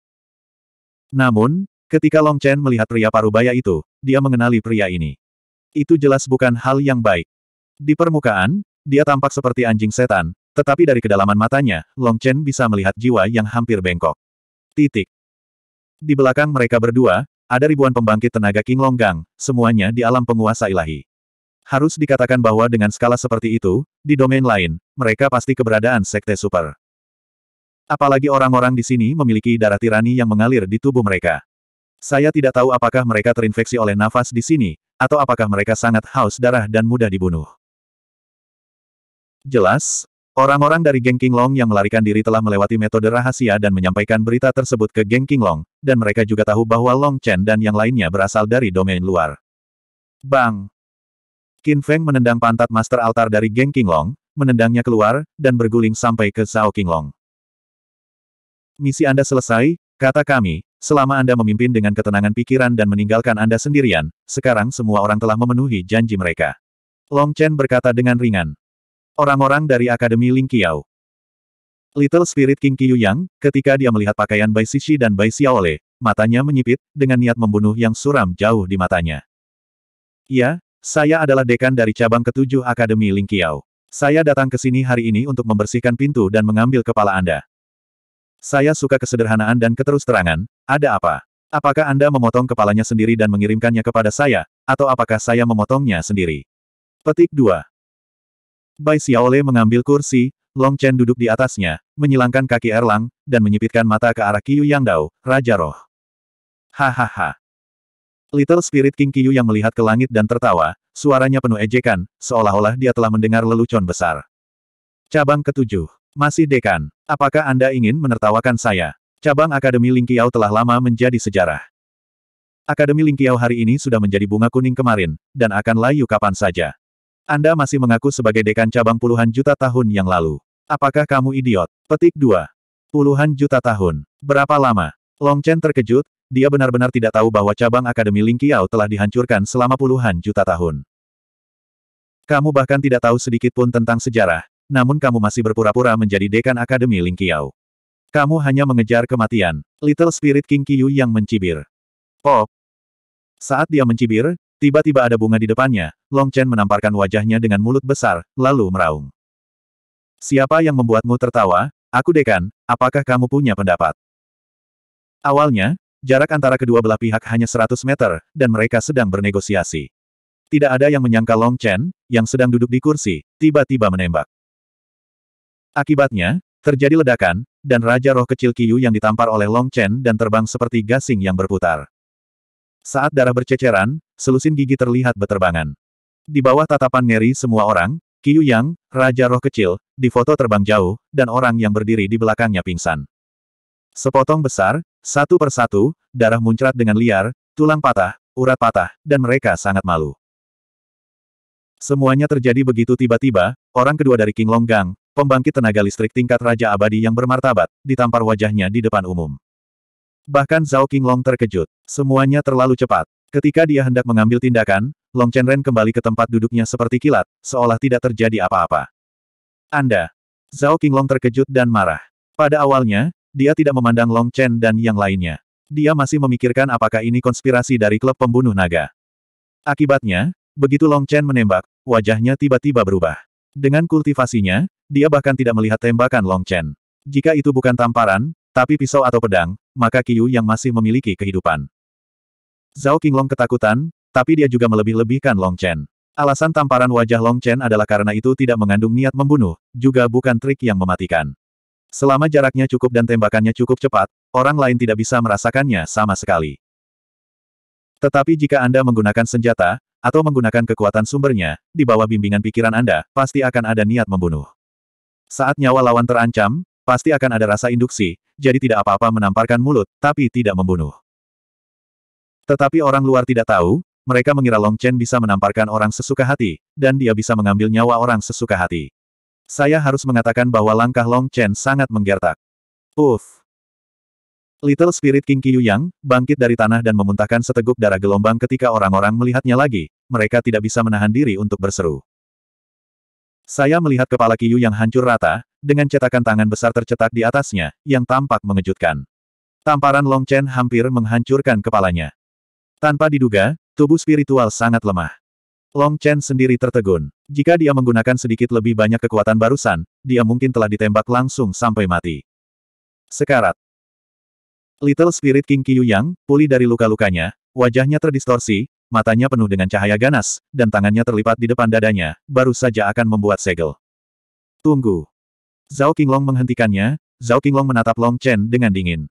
Namun, ketika Long Chen melihat pria parubaya itu, dia mengenali pria ini. Itu jelas bukan hal yang baik. Di permukaan, dia tampak seperti anjing setan, tetapi dari kedalaman matanya, Long Chen bisa melihat jiwa yang hampir bengkok. Titik. Di belakang mereka berdua, ada ribuan pembangkit tenaga King Long Gang, semuanya di alam penguasa ilahi. Harus dikatakan bahwa dengan skala seperti itu, di domain lain, mereka pasti keberadaan sekte super. Apalagi orang-orang di sini memiliki darah tirani yang mengalir di tubuh mereka. Saya tidak tahu apakah mereka terinfeksi oleh nafas di sini, atau apakah mereka sangat haus darah dan mudah dibunuh. Jelas, orang-orang dari geng Long yang melarikan diri telah melewati metode rahasia dan menyampaikan berita tersebut ke geng Long, dan mereka juga tahu bahwa Long Chen dan yang lainnya berasal dari domain luar. Bang! Qin Feng menendang pantat Master Altar dari geng Long, menendangnya keluar, dan berguling sampai ke Zhao Long. Misi Anda selesai, kata kami, Selama Anda memimpin dengan ketenangan pikiran dan meninggalkan Anda sendirian, sekarang semua orang telah memenuhi janji mereka. Long Chen berkata dengan ringan. Orang-orang dari Akademi Ling Qiao. Little Spirit King Qiu Yang, ketika dia melihat pakaian Bai Xixi dan Bai Xiaole, matanya menyipit, dengan niat membunuh yang suram jauh di matanya. Ya, saya adalah dekan dari cabang ketujuh Akademi Ling Qiao. Saya datang ke sini hari ini untuk membersihkan pintu dan mengambil kepala Anda. Saya suka kesederhanaan dan keterusterangan, ada apa? Apakah Anda memotong kepalanya sendiri dan mengirimkannya kepada saya, atau apakah saya memotongnya sendiri? Petik 2. Bai Xiaole mengambil kursi, Long Chen duduk di atasnya, menyilangkan kaki Erlang, dan menyipitkan mata ke arah Qiyu Yang Dao, Raja Roh. Hahaha. Little Spirit King Qiyu yang melihat ke langit dan tertawa, suaranya penuh ejekan, seolah-olah dia telah mendengar lelucon besar. Cabang ketujuh. Masih dekan, apakah Anda ingin menertawakan saya? Cabang Akademi Lingqiao telah lama menjadi sejarah. Akademi Lingqiao hari ini sudah menjadi bunga kuning kemarin, dan akan layu kapan saja. Anda masih mengaku sebagai dekan cabang puluhan juta tahun yang lalu. Apakah kamu idiot? Petik 2. Puluhan juta tahun. Berapa lama? Long Chen terkejut, dia benar-benar tidak tahu bahwa cabang Akademi Lingqiao telah dihancurkan selama puluhan juta tahun. Kamu bahkan tidak tahu sedikit pun tentang sejarah, namun kamu masih berpura-pura menjadi dekan Akademi Lingqiao. Kamu hanya mengejar kematian. Little Spirit King Kiyu yang mencibir. Pop. Oh. Saat dia mencibir, tiba-tiba ada bunga di depannya, Long Chen menamparkan wajahnya dengan mulut besar, lalu meraung. Siapa yang membuatmu tertawa? Aku dekan, apakah kamu punya pendapat? Awalnya, jarak antara kedua belah pihak hanya 100 meter, dan mereka sedang bernegosiasi. Tidak ada yang menyangka Long Chen, yang sedang duduk di kursi, tiba-tiba menembak. Akibatnya, Terjadi ledakan, dan Raja Roh Kecil Kiyu yang ditampar oleh Long Chen dan terbang seperti gasing yang berputar. Saat darah berceceran, selusin gigi terlihat beterbangan. Di bawah tatapan ngeri semua orang, Kiyu Yang, Raja Roh Kecil, difoto terbang jauh, dan orang yang berdiri di belakangnya pingsan. Sepotong besar, satu persatu, darah muncrat dengan liar, tulang patah, urat patah, dan mereka sangat malu. Semuanya terjadi begitu tiba-tiba, orang kedua dari King Long Gang, pembangkit tenaga listrik tingkat Raja Abadi yang bermartabat, ditampar wajahnya di depan umum. Bahkan Zhao Qinglong terkejut. Semuanya terlalu cepat. Ketika dia hendak mengambil tindakan, Long Chenren kembali ke tempat duduknya seperti kilat, seolah tidak terjadi apa-apa. Anda. Zhao Qinglong terkejut dan marah. Pada awalnya, dia tidak memandang Long Chen dan yang lainnya. Dia masih memikirkan apakah ini konspirasi dari klub pembunuh naga. Akibatnya, begitu Long Chen menembak, wajahnya tiba-tiba berubah. Dengan kultivasinya, dia bahkan tidak melihat tembakan Long Chen. Jika itu bukan tamparan, tapi pisau atau pedang, maka Yu yang masih memiliki kehidupan. Zhao Qinglong ketakutan, tapi dia juga melebih-lebihkan Long Chen. Alasan tamparan wajah Long Chen adalah karena itu tidak mengandung niat membunuh, juga bukan trik yang mematikan. Selama jaraknya cukup dan tembakannya cukup cepat, orang lain tidak bisa merasakannya sama sekali. Tetapi jika Anda menggunakan senjata, atau menggunakan kekuatan sumbernya, di bawah bimbingan pikiran Anda, pasti akan ada niat membunuh. Saat nyawa lawan terancam, pasti akan ada rasa induksi, jadi tidak apa-apa menamparkan mulut, tapi tidak membunuh. Tetapi orang luar tidak tahu, mereka mengira Long Chen bisa menamparkan orang sesuka hati, dan dia bisa mengambil nyawa orang sesuka hati. Saya harus mengatakan bahwa langkah Long Chen sangat menggertak. Uff, Little Spirit King Qiu Yang, bangkit dari tanah dan memuntahkan seteguk darah gelombang ketika orang-orang melihatnya lagi, mereka tidak bisa menahan diri untuk berseru. Saya melihat kepala Qiu yang hancur rata, dengan cetakan tangan besar tercetak di atasnya, yang tampak mengejutkan. Tamparan Long Chen hampir menghancurkan kepalanya. Tanpa diduga, tubuh spiritual sangat lemah. Long Chen sendiri tertegun. Jika dia menggunakan sedikit lebih banyak kekuatan barusan, dia mungkin telah ditembak langsung sampai mati. Sekarat, Little Spirit King Qiu Yang, pulih dari luka-lukanya, wajahnya terdistorsi, matanya penuh dengan cahaya ganas, dan tangannya terlipat di depan dadanya, baru saja akan membuat segel. Tunggu. Zhao Qinglong menghentikannya, Zhao Qinglong menatap Long Chen dengan dingin.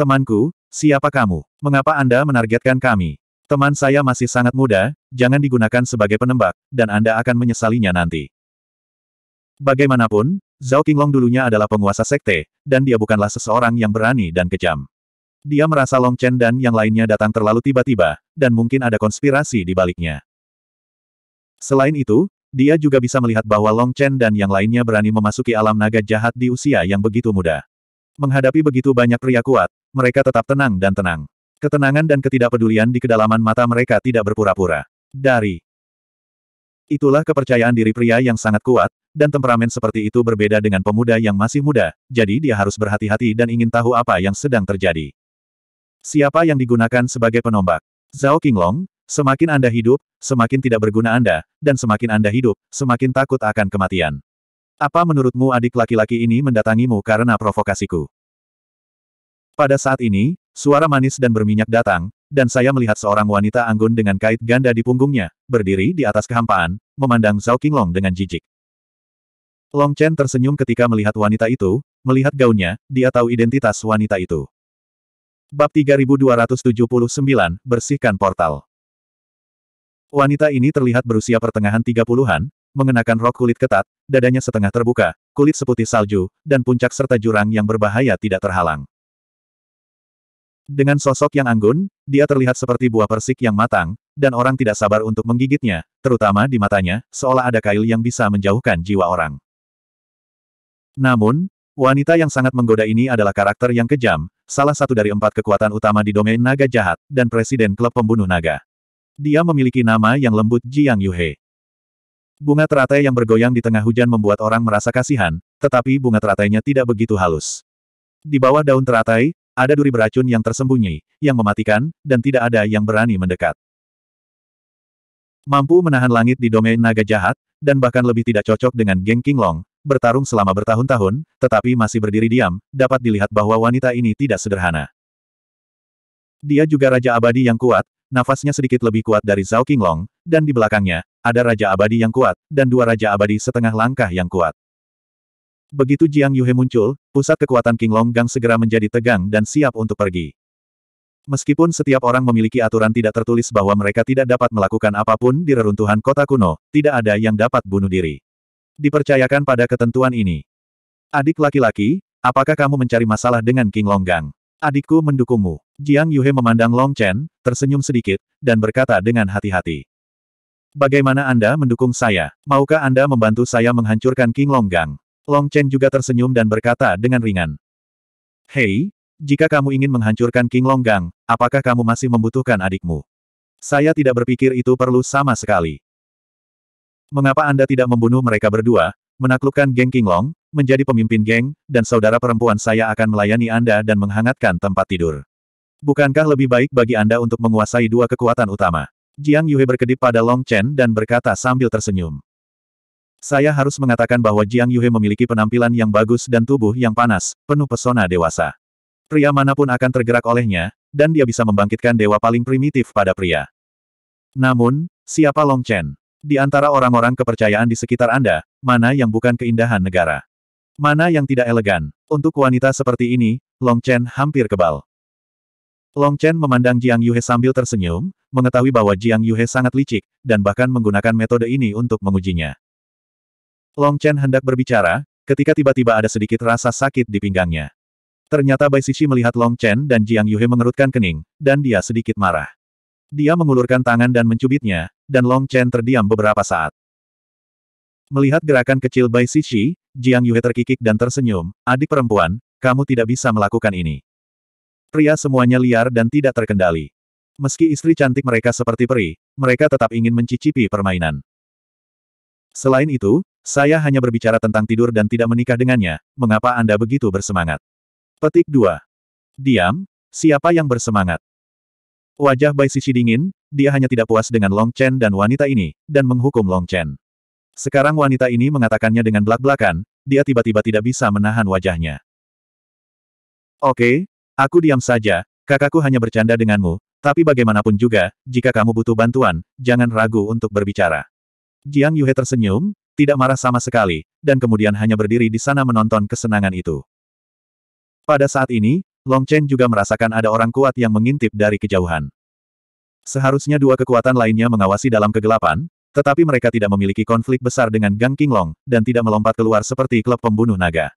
Temanku, siapa kamu? Mengapa Anda menargetkan kami? Teman saya masih sangat muda, jangan digunakan sebagai penembak, dan Anda akan menyesalinya nanti. Bagaimanapun, Zhao Qinglong dulunya adalah penguasa sekte, dan dia bukanlah seseorang yang berani dan kejam. Dia merasa Long Chen dan yang lainnya datang terlalu tiba-tiba, dan mungkin ada konspirasi di baliknya. Selain itu, dia juga bisa melihat bahwa Long Chen dan yang lainnya berani memasuki alam naga jahat di usia yang begitu muda. Menghadapi begitu banyak pria kuat, mereka tetap tenang dan tenang. Ketenangan dan ketidakpedulian di kedalaman mata mereka tidak berpura-pura. Dari Itulah kepercayaan diri pria yang sangat kuat, dan temperamen seperti itu berbeda dengan pemuda yang masih muda, jadi dia harus berhati-hati dan ingin tahu apa yang sedang terjadi. Siapa yang digunakan sebagai penombak? Zhao Qinglong, semakin Anda hidup, semakin tidak berguna Anda, dan semakin Anda hidup, semakin takut akan kematian. Apa menurutmu adik laki-laki ini mendatangimu karena provokasiku? Pada saat ini, suara manis dan berminyak datang, dan saya melihat seorang wanita anggun dengan kait ganda di punggungnya, berdiri di atas kehampaan, memandang Zhao Qinglong dengan jijik. Long Chen tersenyum ketika melihat wanita itu, melihat gaunnya, dia tahu identitas wanita itu. Bab 3279, Bersihkan Portal. Wanita ini terlihat berusia pertengahan 30-an, mengenakan rok kulit ketat, dadanya setengah terbuka, kulit seputih salju, dan puncak serta jurang yang berbahaya tidak terhalang. Dengan sosok yang anggun, dia terlihat seperti buah persik yang matang, dan orang tidak sabar untuk menggigitnya, terutama di matanya, seolah ada kail yang bisa menjauhkan jiwa orang. Namun, wanita yang sangat menggoda ini adalah karakter yang kejam, salah satu dari empat kekuatan utama di domain naga jahat, dan presiden klub pembunuh naga. Dia memiliki nama yang lembut Jiang Yuhe. Bunga teratai yang bergoyang di tengah hujan membuat orang merasa kasihan, tetapi bunga teratainya tidak begitu halus. Di bawah daun teratai, ada duri beracun yang tersembunyi, yang mematikan, dan tidak ada yang berani mendekat. Mampu menahan langit di domain naga jahat, dan bahkan lebih tidak cocok dengan geng Long bertarung selama bertahun-tahun, tetapi masih berdiri diam, dapat dilihat bahwa wanita ini tidak sederhana. Dia juga Raja Abadi yang kuat, nafasnya sedikit lebih kuat dari Zhao Qinglong, dan di belakangnya, ada Raja Abadi yang kuat, dan dua Raja Abadi setengah langkah yang kuat. Begitu Jiang Yuhe muncul, pusat kekuatan Qinglong Gang segera menjadi tegang dan siap untuk pergi. Meskipun setiap orang memiliki aturan tidak tertulis bahwa mereka tidak dapat melakukan apapun di reruntuhan kota kuno, tidak ada yang dapat bunuh diri. Dipercayakan pada ketentuan ini. Adik laki-laki, apakah kamu mencari masalah dengan King Longgang? Adikku mendukungmu. Jiang Yuhe memandang Long Chen, tersenyum sedikit, dan berkata dengan hati-hati. Bagaimana Anda mendukung saya? Maukah Anda membantu saya menghancurkan King Longgang? Long Chen juga tersenyum dan berkata dengan ringan. Hei, jika kamu ingin menghancurkan King Longgang, apakah kamu masih membutuhkan adikmu? Saya tidak berpikir itu perlu sama sekali. Mengapa Anda tidak membunuh mereka berdua, menaklukkan geng Kinglong, menjadi pemimpin geng, dan saudara perempuan saya akan melayani Anda dan menghangatkan tempat tidur. Bukankah lebih baik bagi Anda untuk menguasai dua kekuatan utama? Jiang Yue berkedip pada Long Chen dan berkata sambil tersenyum. Saya harus mengatakan bahwa Jiang Yue memiliki penampilan yang bagus dan tubuh yang panas, penuh pesona dewasa. Pria manapun akan tergerak olehnya, dan dia bisa membangkitkan dewa paling primitif pada pria. Namun, siapa Long Chen? Di antara orang-orang kepercayaan di sekitar Anda, mana yang bukan keindahan negara? Mana yang tidak elegan? Untuk wanita seperti ini, Long Chen hampir kebal. Long Chen memandang Jiang Yuhe sambil tersenyum, mengetahui bahwa Jiang Yuhe sangat licik, dan bahkan menggunakan metode ini untuk mengujinya. Long Chen hendak berbicara, ketika tiba-tiba ada sedikit rasa sakit di pinggangnya. Ternyata Bai Sisi melihat Long Chen dan Jiang Yuhe mengerutkan kening, dan dia sedikit marah. Dia mengulurkan tangan dan mencubitnya, dan Long Chen terdiam beberapa saat. Melihat gerakan kecil Bai Xixi, Jiang Yue terkikik dan tersenyum, adik perempuan, kamu tidak bisa melakukan ini. Pria semuanya liar dan tidak terkendali. Meski istri cantik mereka seperti peri, mereka tetap ingin mencicipi permainan. Selain itu, saya hanya berbicara tentang tidur dan tidak menikah dengannya, mengapa Anda begitu bersemangat? Petik 2. Diam, siapa yang bersemangat? Wajah Bai Sisi dingin, dia hanya tidak puas dengan Long Chen dan wanita ini, dan menghukum Long Chen. Sekarang wanita ini mengatakannya dengan belak-belakan, dia tiba-tiba tidak bisa menahan wajahnya. Oke, aku diam saja, kakakku hanya bercanda denganmu, tapi bagaimanapun juga, jika kamu butuh bantuan, jangan ragu untuk berbicara. Jiang Yuhe tersenyum, tidak marah sama sekali, dan kemudian hanya berdiri di sana menonton kesenangan itu. Pada saat ini, Long Chen juga merasakan ada orang kuat yang mengintip dari kejauhan. Seharusnya dua kekuatan lainnya mengawasi dalam kegelapan, tetapi mereka tidak memiliki konflik besar dengan Gang Qinglong, dan tidak melompat keluar seperti klub pembunuh naga.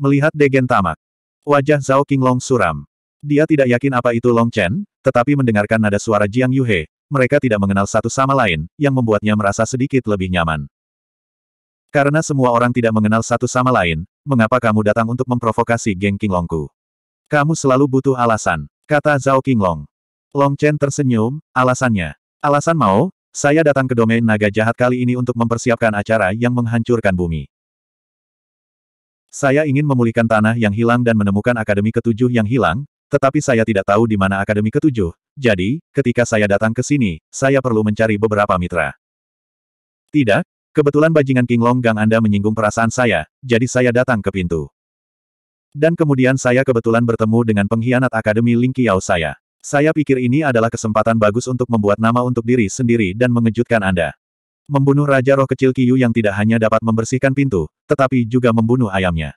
Melihat Degen Tamak, wajah Zhao Qinglong suram. Dia tidak yakin apa itu Long Chen, tetapi mendengarkan nada suara Jiang Yuhe, mereka tidak mengenal satu sama lain, yang membuatnya merasa sedikit lebih nyaman. Karena semua orang tidak mengenal satu sama lain, mengapa kamu datang untuk memprovokasi geng Qinglongku? Kamu selalu butuh alasan, kata Zhao Qinglong. Long Chen tersenyum, alasannya. Alasan mau, saya datang ke domain naga jahat kali ini untuk mempersiapkan acara yang menghancurkan bumi. Saya ingin memulihkan tanah yang hilang dan menemukan Akademi Ketujuh yang hilang, tetapi saya tidak tahu di mana Akademi Ketujuh. Jadi, ketika saya datang ke sini, saya perlu mencari beberapa mitra. Tidak, kebetulan bajingan King Long Gang Anda menyinggung perasaan saya, jadi saya datang ke pintu. Dan kemudian saya kebetulan bertemu dengan pengkhianat Akademi Ling Qiao saya. Saya pikir ini adalah kesempatan bagus untuk membuat nama untuk diri sendiri dan mengejutkan Anda. Membunuh Raja Roh Kecil Kiyu yang tidak hanya dapat membersihkan pintu, tetapi juga membunuh ayamnya.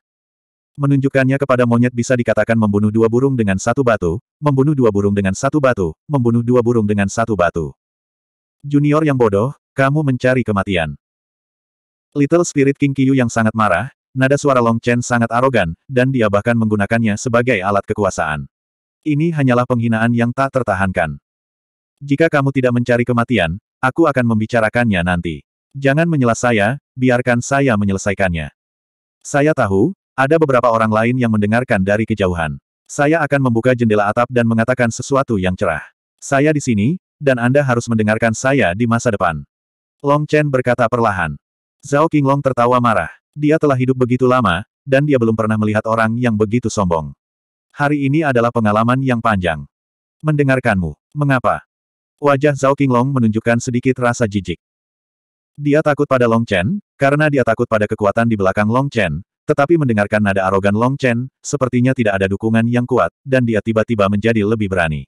Menunjukkannya kepada monyet bisa dikatakan membunuh dua burung dengan satu batu, membunuh dua burung dengan satu batu, membunuh dua burung dengan satu batu. Junior yang bodoh, kamu mencari kematian. Little Spirit King Kiyu yang sangat marah, nada suara Long Chen sangat arogan, dan dia bahkan menggunakannya sebagai alat kekuasaan. Ini hanyalah penghinaan yang tak tertahankan. Jika kamu tidak mencari kematian, aku akan membicarakannya nanti. Jangan menyela saya, biarkan saya menyelesaikannya. Saya tahu, ada beberapa orang lain yang mendengarkan dari kejauhan. Saya akan membuka jendela atap dan mengatakan sesuatu yang cerah. Saya di sini, dan Anda harus mendengarkan saya di masa depan. Long Chen berkata perlahan. Zhao Qinglong tertawa marah. Dia telah hidup begitu lama, dan dia belum pernah melihat orang yang begitu sombong. Hari ini adalah pengalaman yang panjang. Mendengarkanmu. Mengapa? Wajah Zhao Qinglong menunjukkan sedikit rasa jijik. Dia takut pada Long Chen, karena dia takut pada kekuatan di belakang Long Chen, tetapi mendengarkan nada arogan Long Chen, sepertinya tidak ada dukungan yang kuat, dan dia tiba-tiba menjadi lebih berani.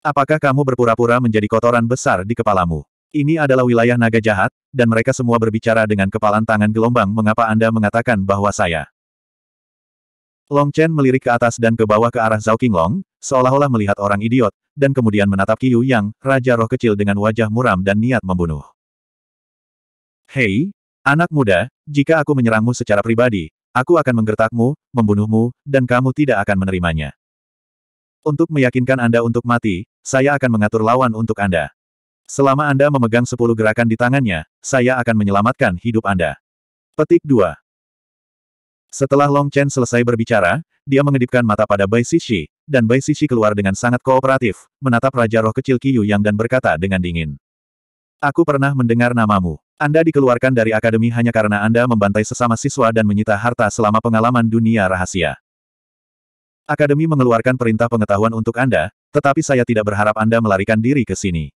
Apakah kamu berpura-pura menjadi kotoran besar di kepalamu? Ini adalah wilayah naga jahat, dan mereka semua berbicara dengan kepalan tangan gelombang mengapa Anda mengatakan bahwa saya. Long Chen melirik ke atas dan ke bawah ke arah Zhao Qinglong, seolah-olah melihat orang idiot, dan kemudian menatap Qiu Yang, raja roh kecil dengan wajah muram dan niat membunuh. Hei, anak muda, jika aku menyerangmu secara pribadi, aku akan menggertakmu, membunuhmu, dan kamu tidak akan menerimanya. Untuk meyakinkan Anda untuk mati, saya akan mengatur lawan untuk Anda. Selama Anda memegang sepuluh gerakan di tangannya, saya akan menyelamatkan hidup Anda. Petik 2. Setelah Long Chen selesai berbicara, dia mengedipkan mata pada Bai Sishi, dan Bai Sishi keluar dengan sangat kooperatif, menatap Raja Roh Kecil Qiyu Yang dan berkata dengan dingin. Aku pernah mendengar namamu. Anda dikeluarkan dari akademi hanya karena Anda membantai sesama siswa dan menyita harta selama pengalaman dunia rahasia. Akademi mengeluarkan perintah pengetahuan untuk Anda, tetapi saya tidak berharap Anda melarikan diri ke sini.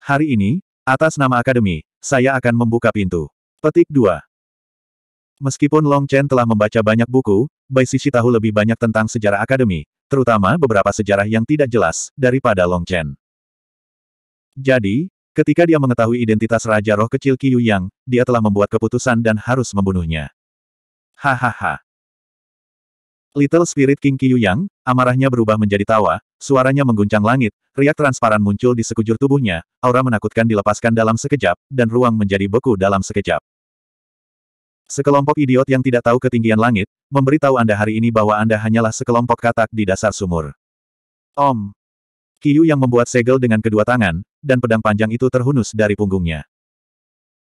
Hari ini, atas nama Akademi, saya akan membuka pintu. Petik 2. Meskipun Long Chen telah membaca banyak buku, Bai Sisi tahu lebih banyak tentang sejarah Akademi, terutama beberapa sejarah yang tidak jelas, daripada Long Chen. Jadi, ketika dia mengetahui identitas Raja Roh Kecil Qiu Yang, dia telah membuat keputusan dan harus membunuhnya. Hahaha. Little Spirit King Qiyu Yang, amarahnya berubah menjadi tawa, suaranya mengguncang langit, riak transparan muncul di sekujur tubuhnya, aura menakutkan dilepaskan dalam sekejap, dan ruang menjadi beku dalam sekejap. Sekelompok idiot yang tidak tahu ketinggian langit, memberitahu Anda hari ini bahwa Anda hanyalah sekelompok katak di dasar sumur. Om. Kiyu yang membuat segel dengan kedua tangan, dan pedang panjang itu terhunus dari punggungnya.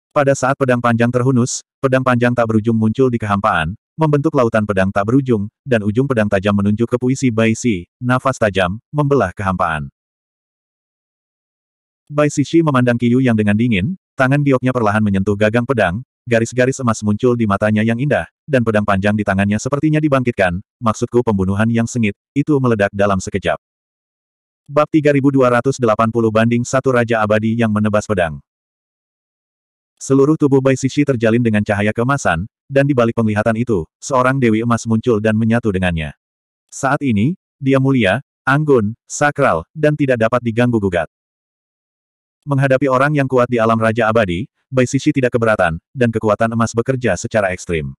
Pada saat pedang panjang terhunus, pedang panjang tak berujung muncul di kehampaan, membentuk lautan pedang tak berujung, dan ujung pedang tajam menunjuk ke puisi Bai Si, nafas tajam, membelah kehampaan. Bai Sishi memandang Yu yang dengan dingin, tangan gioknya perlahan menyentuh gagang pedang, garis-garis emas muncul di matanya yang indah, dan pedang panjang di tangannya sepertinya dibangkitkan, maksudku pembunuhan yang sengit, itu meledak dalam sekejap. Bab 3280 banding satu Raja Abadi yang menebas pedang. Seluruh tubuh Bai Sishi terjalin dengan cahaya kemasan, dan di balik penglihatan itu, seorang Dewi Emas muncul dan menyatu dengannya. Saat ini, dia mulia, anggun, sakral, dan tidak dapat diganggu-gugat. Menghadapi orang yang kuat di alam Raja Abadi, Bai Sisi tidak keberatan, dan kekuatan emas bekerja secara ekstrim.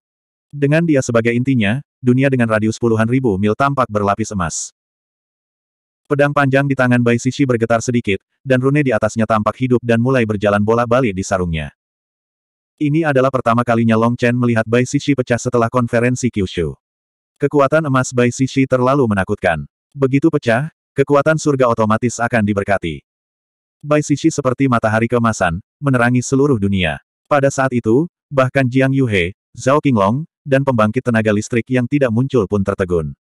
Dengan dia sebagai intinya, dunia dengan radius puluhan ribu mil tampak berlapis emas. Pedang panjang di tangan Bai Sisi bergetar sedikit, dan rune di atasnya tampak hidup dan mulai berjalan bola balik di sarungnya. Ini adalah pertama kalinya Long Chen melihat Bai Sisi pecah setelah konferensi Kyushu. Kekuatan emas Bai Sisi terlalu menakutkan. Begitu pecah, kekuatan surga otomatis akan diberkati. Bai Sisi seperti matahari kemasan, menerangi seluruh dunia. Pada saat itu, bahkan Jiang Yuhe, Zhao Qinglong, dan pembangkit tenaga listrik yang tidak muncul pun tertegun.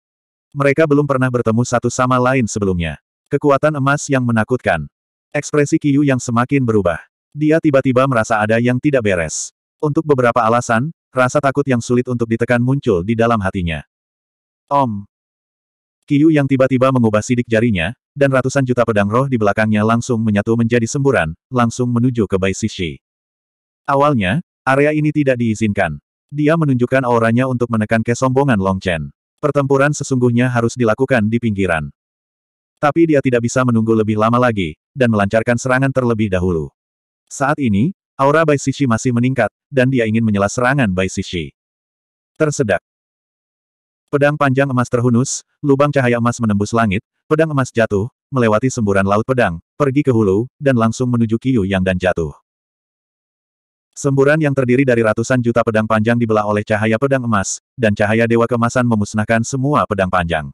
Mereka belum pernah bertemu satu sama lain sebelumnya. Kekuatan emas yang menakutkan. Ekspresi Qiyu yang semakin berubah. Dia tiba-tiba merasa ada yang tidak beres. Untuk beberapa alasan, rasa takut yang sulit untuk ditekan muncul di dalam hatinya. Om. Kiyu yang tiba-tiba mengubah sidik jarinya, dan ratusan juta pedang roh di belakangnya langsung menyatu menjadi semburan, langsung menuju ke Bai Sishi. Awalnya, area ini tidak diizinkan. Dia menunjukkan auranya untuk menekan kesombongan Long Chen. Pertempuran sesungguhnya harus dilakukan di pinggiran. Tapi dia tidak bisa menunggu lebih lama lagi, dan melancarkan serangan terlebih dahulu. Saat ini, aura Bai Sishi masih meningkat, dan dia ingin menyela serangan Bai Sishi. Tersedak. Pedang panjang emas terhunus, lubang cahaya emas menembus langit, pedang emas jatuh, melewati semburan laut pedang, pergi ke hulu, dan langsung menuju Kiyu Yang dan jatuh. Semburan yang terdiri dari ratusan juta pedang panjang dibelah oleh cahaya pedang emas, dan cahaya dewa kemasan memusnahkan semua pedang panjang.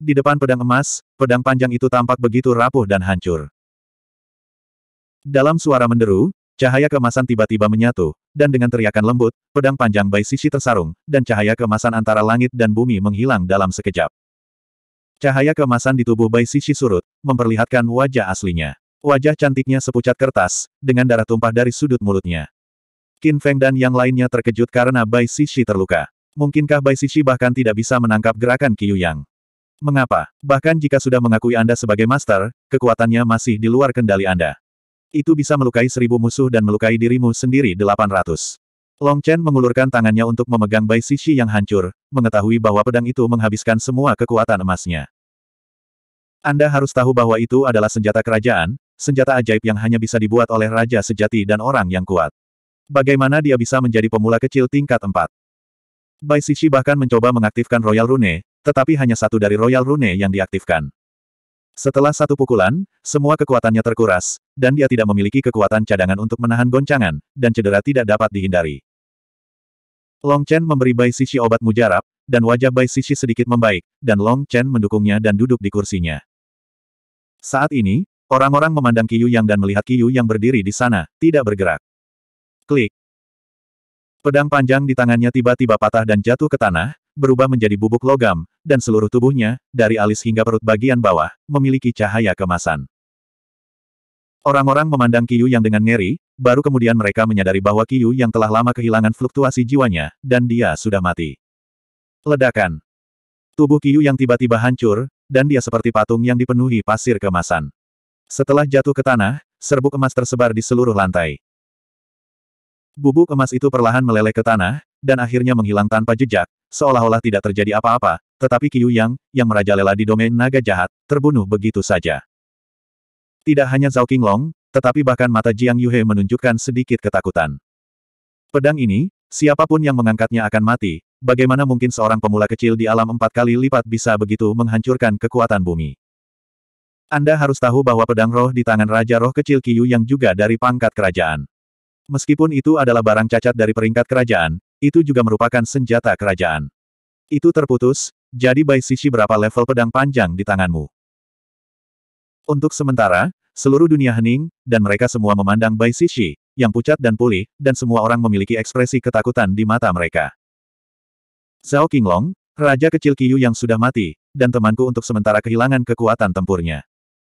Di depan pedang emas, pedang panjang itu tampak begitu rapuh dan hancur. Dalam suara menderu, cahaya kemasan tiba-tiba menyatu, dan dengan teriakan lembut, pedang panjang Bai Sisi tersarung, dan cahaya kemasan antara langit dan bumi menghilang dalam sekejap. Cahaya kemasan di tubuh Bai Sisi surut, memperlihatkan wajah aslinya. Wajah cantiknya sepucat kertas, dengan darah tumpah dari sudut mulutnya. Qin Feng dan yang lainnya terkejut karena Bai Sisi terluka. Mungkinkah Bai Sisi bahkan tidak bisa menangkap gerakan Qiu Yang? Mengapa? Bahkan jika sudah mengakui Anda sebagai master, kekuatannya masih di luar kendali Anda. Itu bisa melukai seribu musuh dan melukai dirimu sendiri delapan ratus. Long Chen mengulurkan tangannya untuk memegang Bai Sisi yang hancur, mengetahui bahwa pedang itu menghabiskan semua kekuatan emasnya. Anda harus tahu bahwa itu adalah senjata kerajaan, senjata ajaib yang hanya bisa dibuat oleh raja sejati dan orang yang kuat. Bagaimana dia bisa menjadi pemula kecil tingkat 4? Bai Sisi bahkan mencoba mengaktifkan Royal Rune, tetapi hanya satu dari Royal Rune yang diaktifkan. Setelah satu pukulan, semua kekuatannya terkuras, dan dia tidak memiliki kekuatan cadangan untuk menahan goncangan, dan cedera tidak dapat dihindari. Long Chen memberi Bai Sisi obat mujarab, dan wajah Bai Sisi sedikit membaik, dan Long Chen mendukungnya dan duduk di kursinya. Saat ini, orang-orang memandang Qiyu Yang dan melihat Qiyu Yang berdiri di sana, tidak bergerak. Klik. Pedang panjang di tangannya tiba-tiba patah dan jatuh ke tanah, berubah menjadi bubuk logam, dan seluruh tubuhnya, dari alis hingga perut bagian bawah, memiliki cahaya kemasan. Orang-orang memandang Kiyu yang dengan ngeri, baru kemudian mereka menyadari bahwa Kiyu yang telah lama kehilangan fluktuasi jiwanya, dan dia sudah mati. Ledakan. Tubuh Kiyu yang tiba-tiba hancur, dan dia seperti patung yang dipenuhi pasir kemasan. Setelah jatuh ke tanah, serbuk emas tersebar di seluruh lantai. Bubuk emas itu perlahan meleleh ke tanah, dan akhirnya menghilang tanpa jejak, seolah-olah tidak terjadi apa-apa, tetapi Qiu Yang, yang merajalela di domain naga jahat, terbunuh begitu saja. Tidak hanya Zhao Qinglong, tetapi bahkan mata Jiang Yuhe menunjukkan sedikit ketakutan. Pedang ini, siapapun yang mengangkatnya akan mati, bagaimana mungkin seorang pemula kecil di alam empat kali lipat bisa begitu menghancurkan kekuatan bumi. Anda harus tahu bahwa pedang roh di tangan Raja Roh Kecil Kiyu yang juga dari pangkat kerajaan. Meskipun itu adalah barang cacat dari peringkat kerajaan, itu juga merupakan senjata kerajaan. Itu terputus, jadi Bai Sisi berapa level pedang panjang di tanganmu. Untuk sementara, seluruh dunia hening, dan mereka semua memandang Bai Sisi, yang pucat dan pulih, dan semua orang memiliki ekspresi ketakutan di mata mereka. Zhao Qinglong, Raja kecil Kiyu yang sudah mati, dan temanku untuk sementara kehilangan kekuatan tempurnya.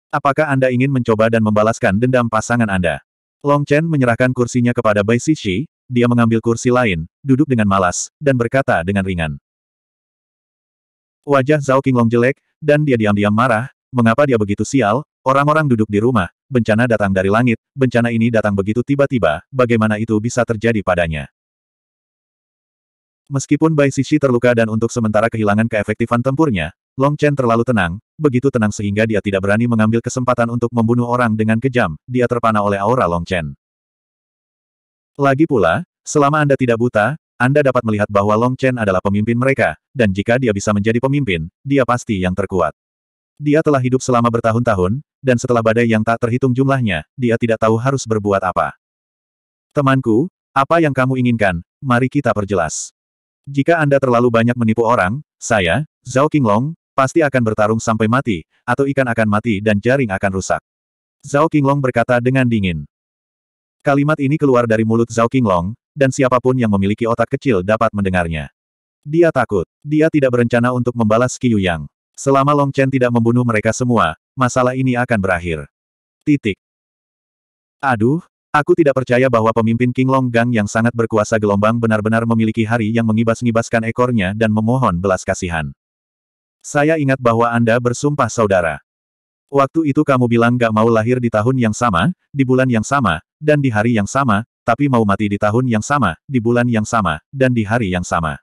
Apakah Anda ingin mencoba dan membalaskan dendam pasangan Anda? Long Chen menyerahkan kursinya kepada Bai Sisi dia mengambil kursi lain, duduk dengan malas, dan berkata dengan ringan. Wajah Zhao Qinglong jelek, dan dia diam-diam marah, mengapa dia begitu sial, orang-orang duduk di rumah, bencana datang dari langit, bencana ini datang begitu tiba-tiba, bagaimana itu bisa terjadi padanya. Meskipun Bai Sisi terluka dan untuk sementara kehilangan keefektifan tempurnya, Long Chen terlalu tenang, begitu tenang sehingga dia tidak berani mengambil kesempatan untuk membunuh orang dengan kejam, dia terpana oleh aura Long Chen. Lagi pula, selama Anda tidak buta, Anda dapat melihat bahwa Long Chen adalah pemimpin mereka, dan jika dia bisa menjadi pemimpin, dia pasti yang terkuat. Dia telah hidup selama bertahun-tahun, dan setelah badai yang tak terhitung jumlahnya, dia tidak tahu harus berbuat apa. Temanku, apa yang kamu inginkan, mari kita perjelas. Jika Anda terlalu banyak menipu orang, saya, Zhao Qinglong, pasti akan bertarung sampai mati, atau ikan akan mati dan jaring akan rusak. Zhao Qinglong berkata dengan dingin. Kalimat ini keluar dari mulut Zhao Qinglong, dan siapapun yang memiliki otak kecil dapat mendengarnya. Dia takut. Dia tidak berencana untuk membalas Qiu Yang. Selama Long Chen tidak membunuh mereka semua, masalah ini akan berakhir. Titik. Aduh, aku tidak percaya bahwa pemimpin King Gang yang sangat berkuasa gelombang benar-benar memiliki hari yang mengibas-ngibaskan ekornya dan memohon belas kasihan. Saya ingat bahwa Anda bersumpah saudara. Waktu itu kamu bilang gak mau lahir di tahun yang sama, di bulan yang sama, dan di hari yang sama, tapi mau mati di tahun yang sama, di bulan yang sama, dan di hari yang sama.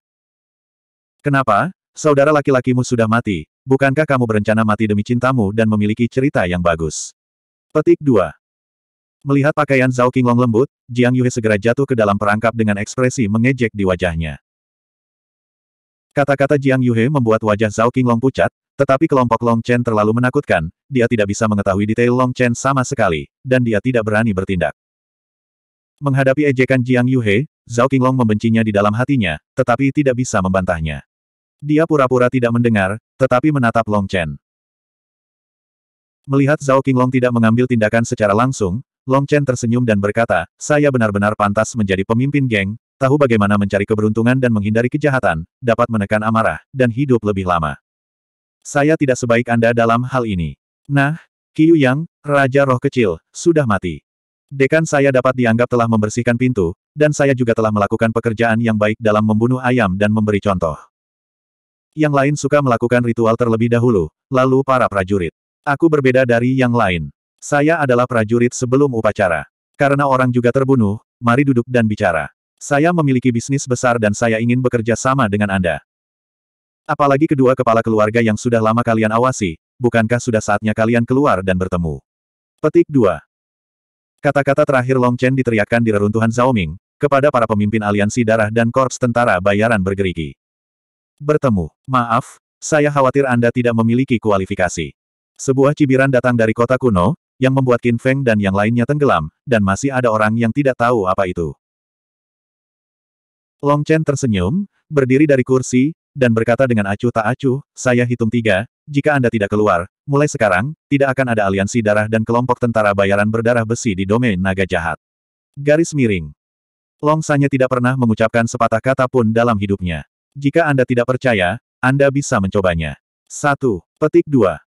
Kenapa? Saudara laki-lakimu sudah mati, bukankah kamu berencana mati demi cintamu dan memiliki cerita yang bagus? Petik 2. Melihat pakaian Zhao Qinglong lembut, Jiang Yue segera jatuh ke dalam perangkap dengan ekspresi mengejek di wajahnya. Kata-kata Jiang Yue membuat wajah Zhao Qinglong pucat, tetapi kelompok Long Chen terlalu menakutkan, dia tidak bisa mengetahui detail Long Chen sama sekali, dan dia tidak berani bertindak. Menghadapi ejekan Jiang Yuhe, Zhao Qinglong membencinya di dalam hatinya, tetapi tidak bisa membantahnya. Dia pura-pura tidak mendengar, tetapi menatap Long Chen. Melihat Zhao Qinglong tidak mengambil tindakan secara langsung, Long Chen tersenyum dan berkata, saya benar-benar pantas menjadi pemimpin geng, tahu bagaimana mencari keberuntungan dan menghindari kejahatan, dapat menekan amarah, dan hidup lebih lama. Saya tidak sebaik Anda dalam hal ini. Nah, Qiu Yang, Raja Roh Kecil, sudah mati. Dekan saya dapat dianggap telah membersihkan pintu, dan saya juga telah melakukan pekerjaan yang baik dalam membunuh ayam dan memberi contoh. Yang lain suka melakukan ritual terlebih dahulu, lalu para prajurit. Aku berbeda dari yang lain. Saya adalah prajurit sebelum upacara. Karena orang juga terbunuh, mari duduk dan bicara. Saya memiliki bisnis besar dan saya ingin bekerja sama dengan Anda. Apalagi kedua kepala keluarga yang sudah lama kalian awasi, bukankah sudah saatnya kalian keluar dan bertemu? Petik 2. Kata-kata terakhir Long Chen diteriakkan di reruntuhan Zaoming, kepada para pemimpin aliansi darah dan korps tentara bayaran bergerigi. Bertemu, maaf, saya khawatir Anda tidak memiliki kualifikasi. Sebuah cibiran datang dari kota kuno, yang membuat Qin Feng dan yang lainnya tenggelam, dan masih ada orang yang tidak tahu apa itu. Long Chen tersenyum, berdiri dari kursi, dan berkata dengan acuh tak acuh, saya hitung tiga, jika Anda tidak keluar, Mulai sekarang, tidak akan ada aliansi darah dan kelompok tentara bayaran berdarah besi di domain naga jahat. Garis miring. Longsanya tidak pernah mengucapkan sepatah kata pun dalam hidupnya. Jika Anda tidak percaya, Anda bisa mencobanya. 1. Petik 2.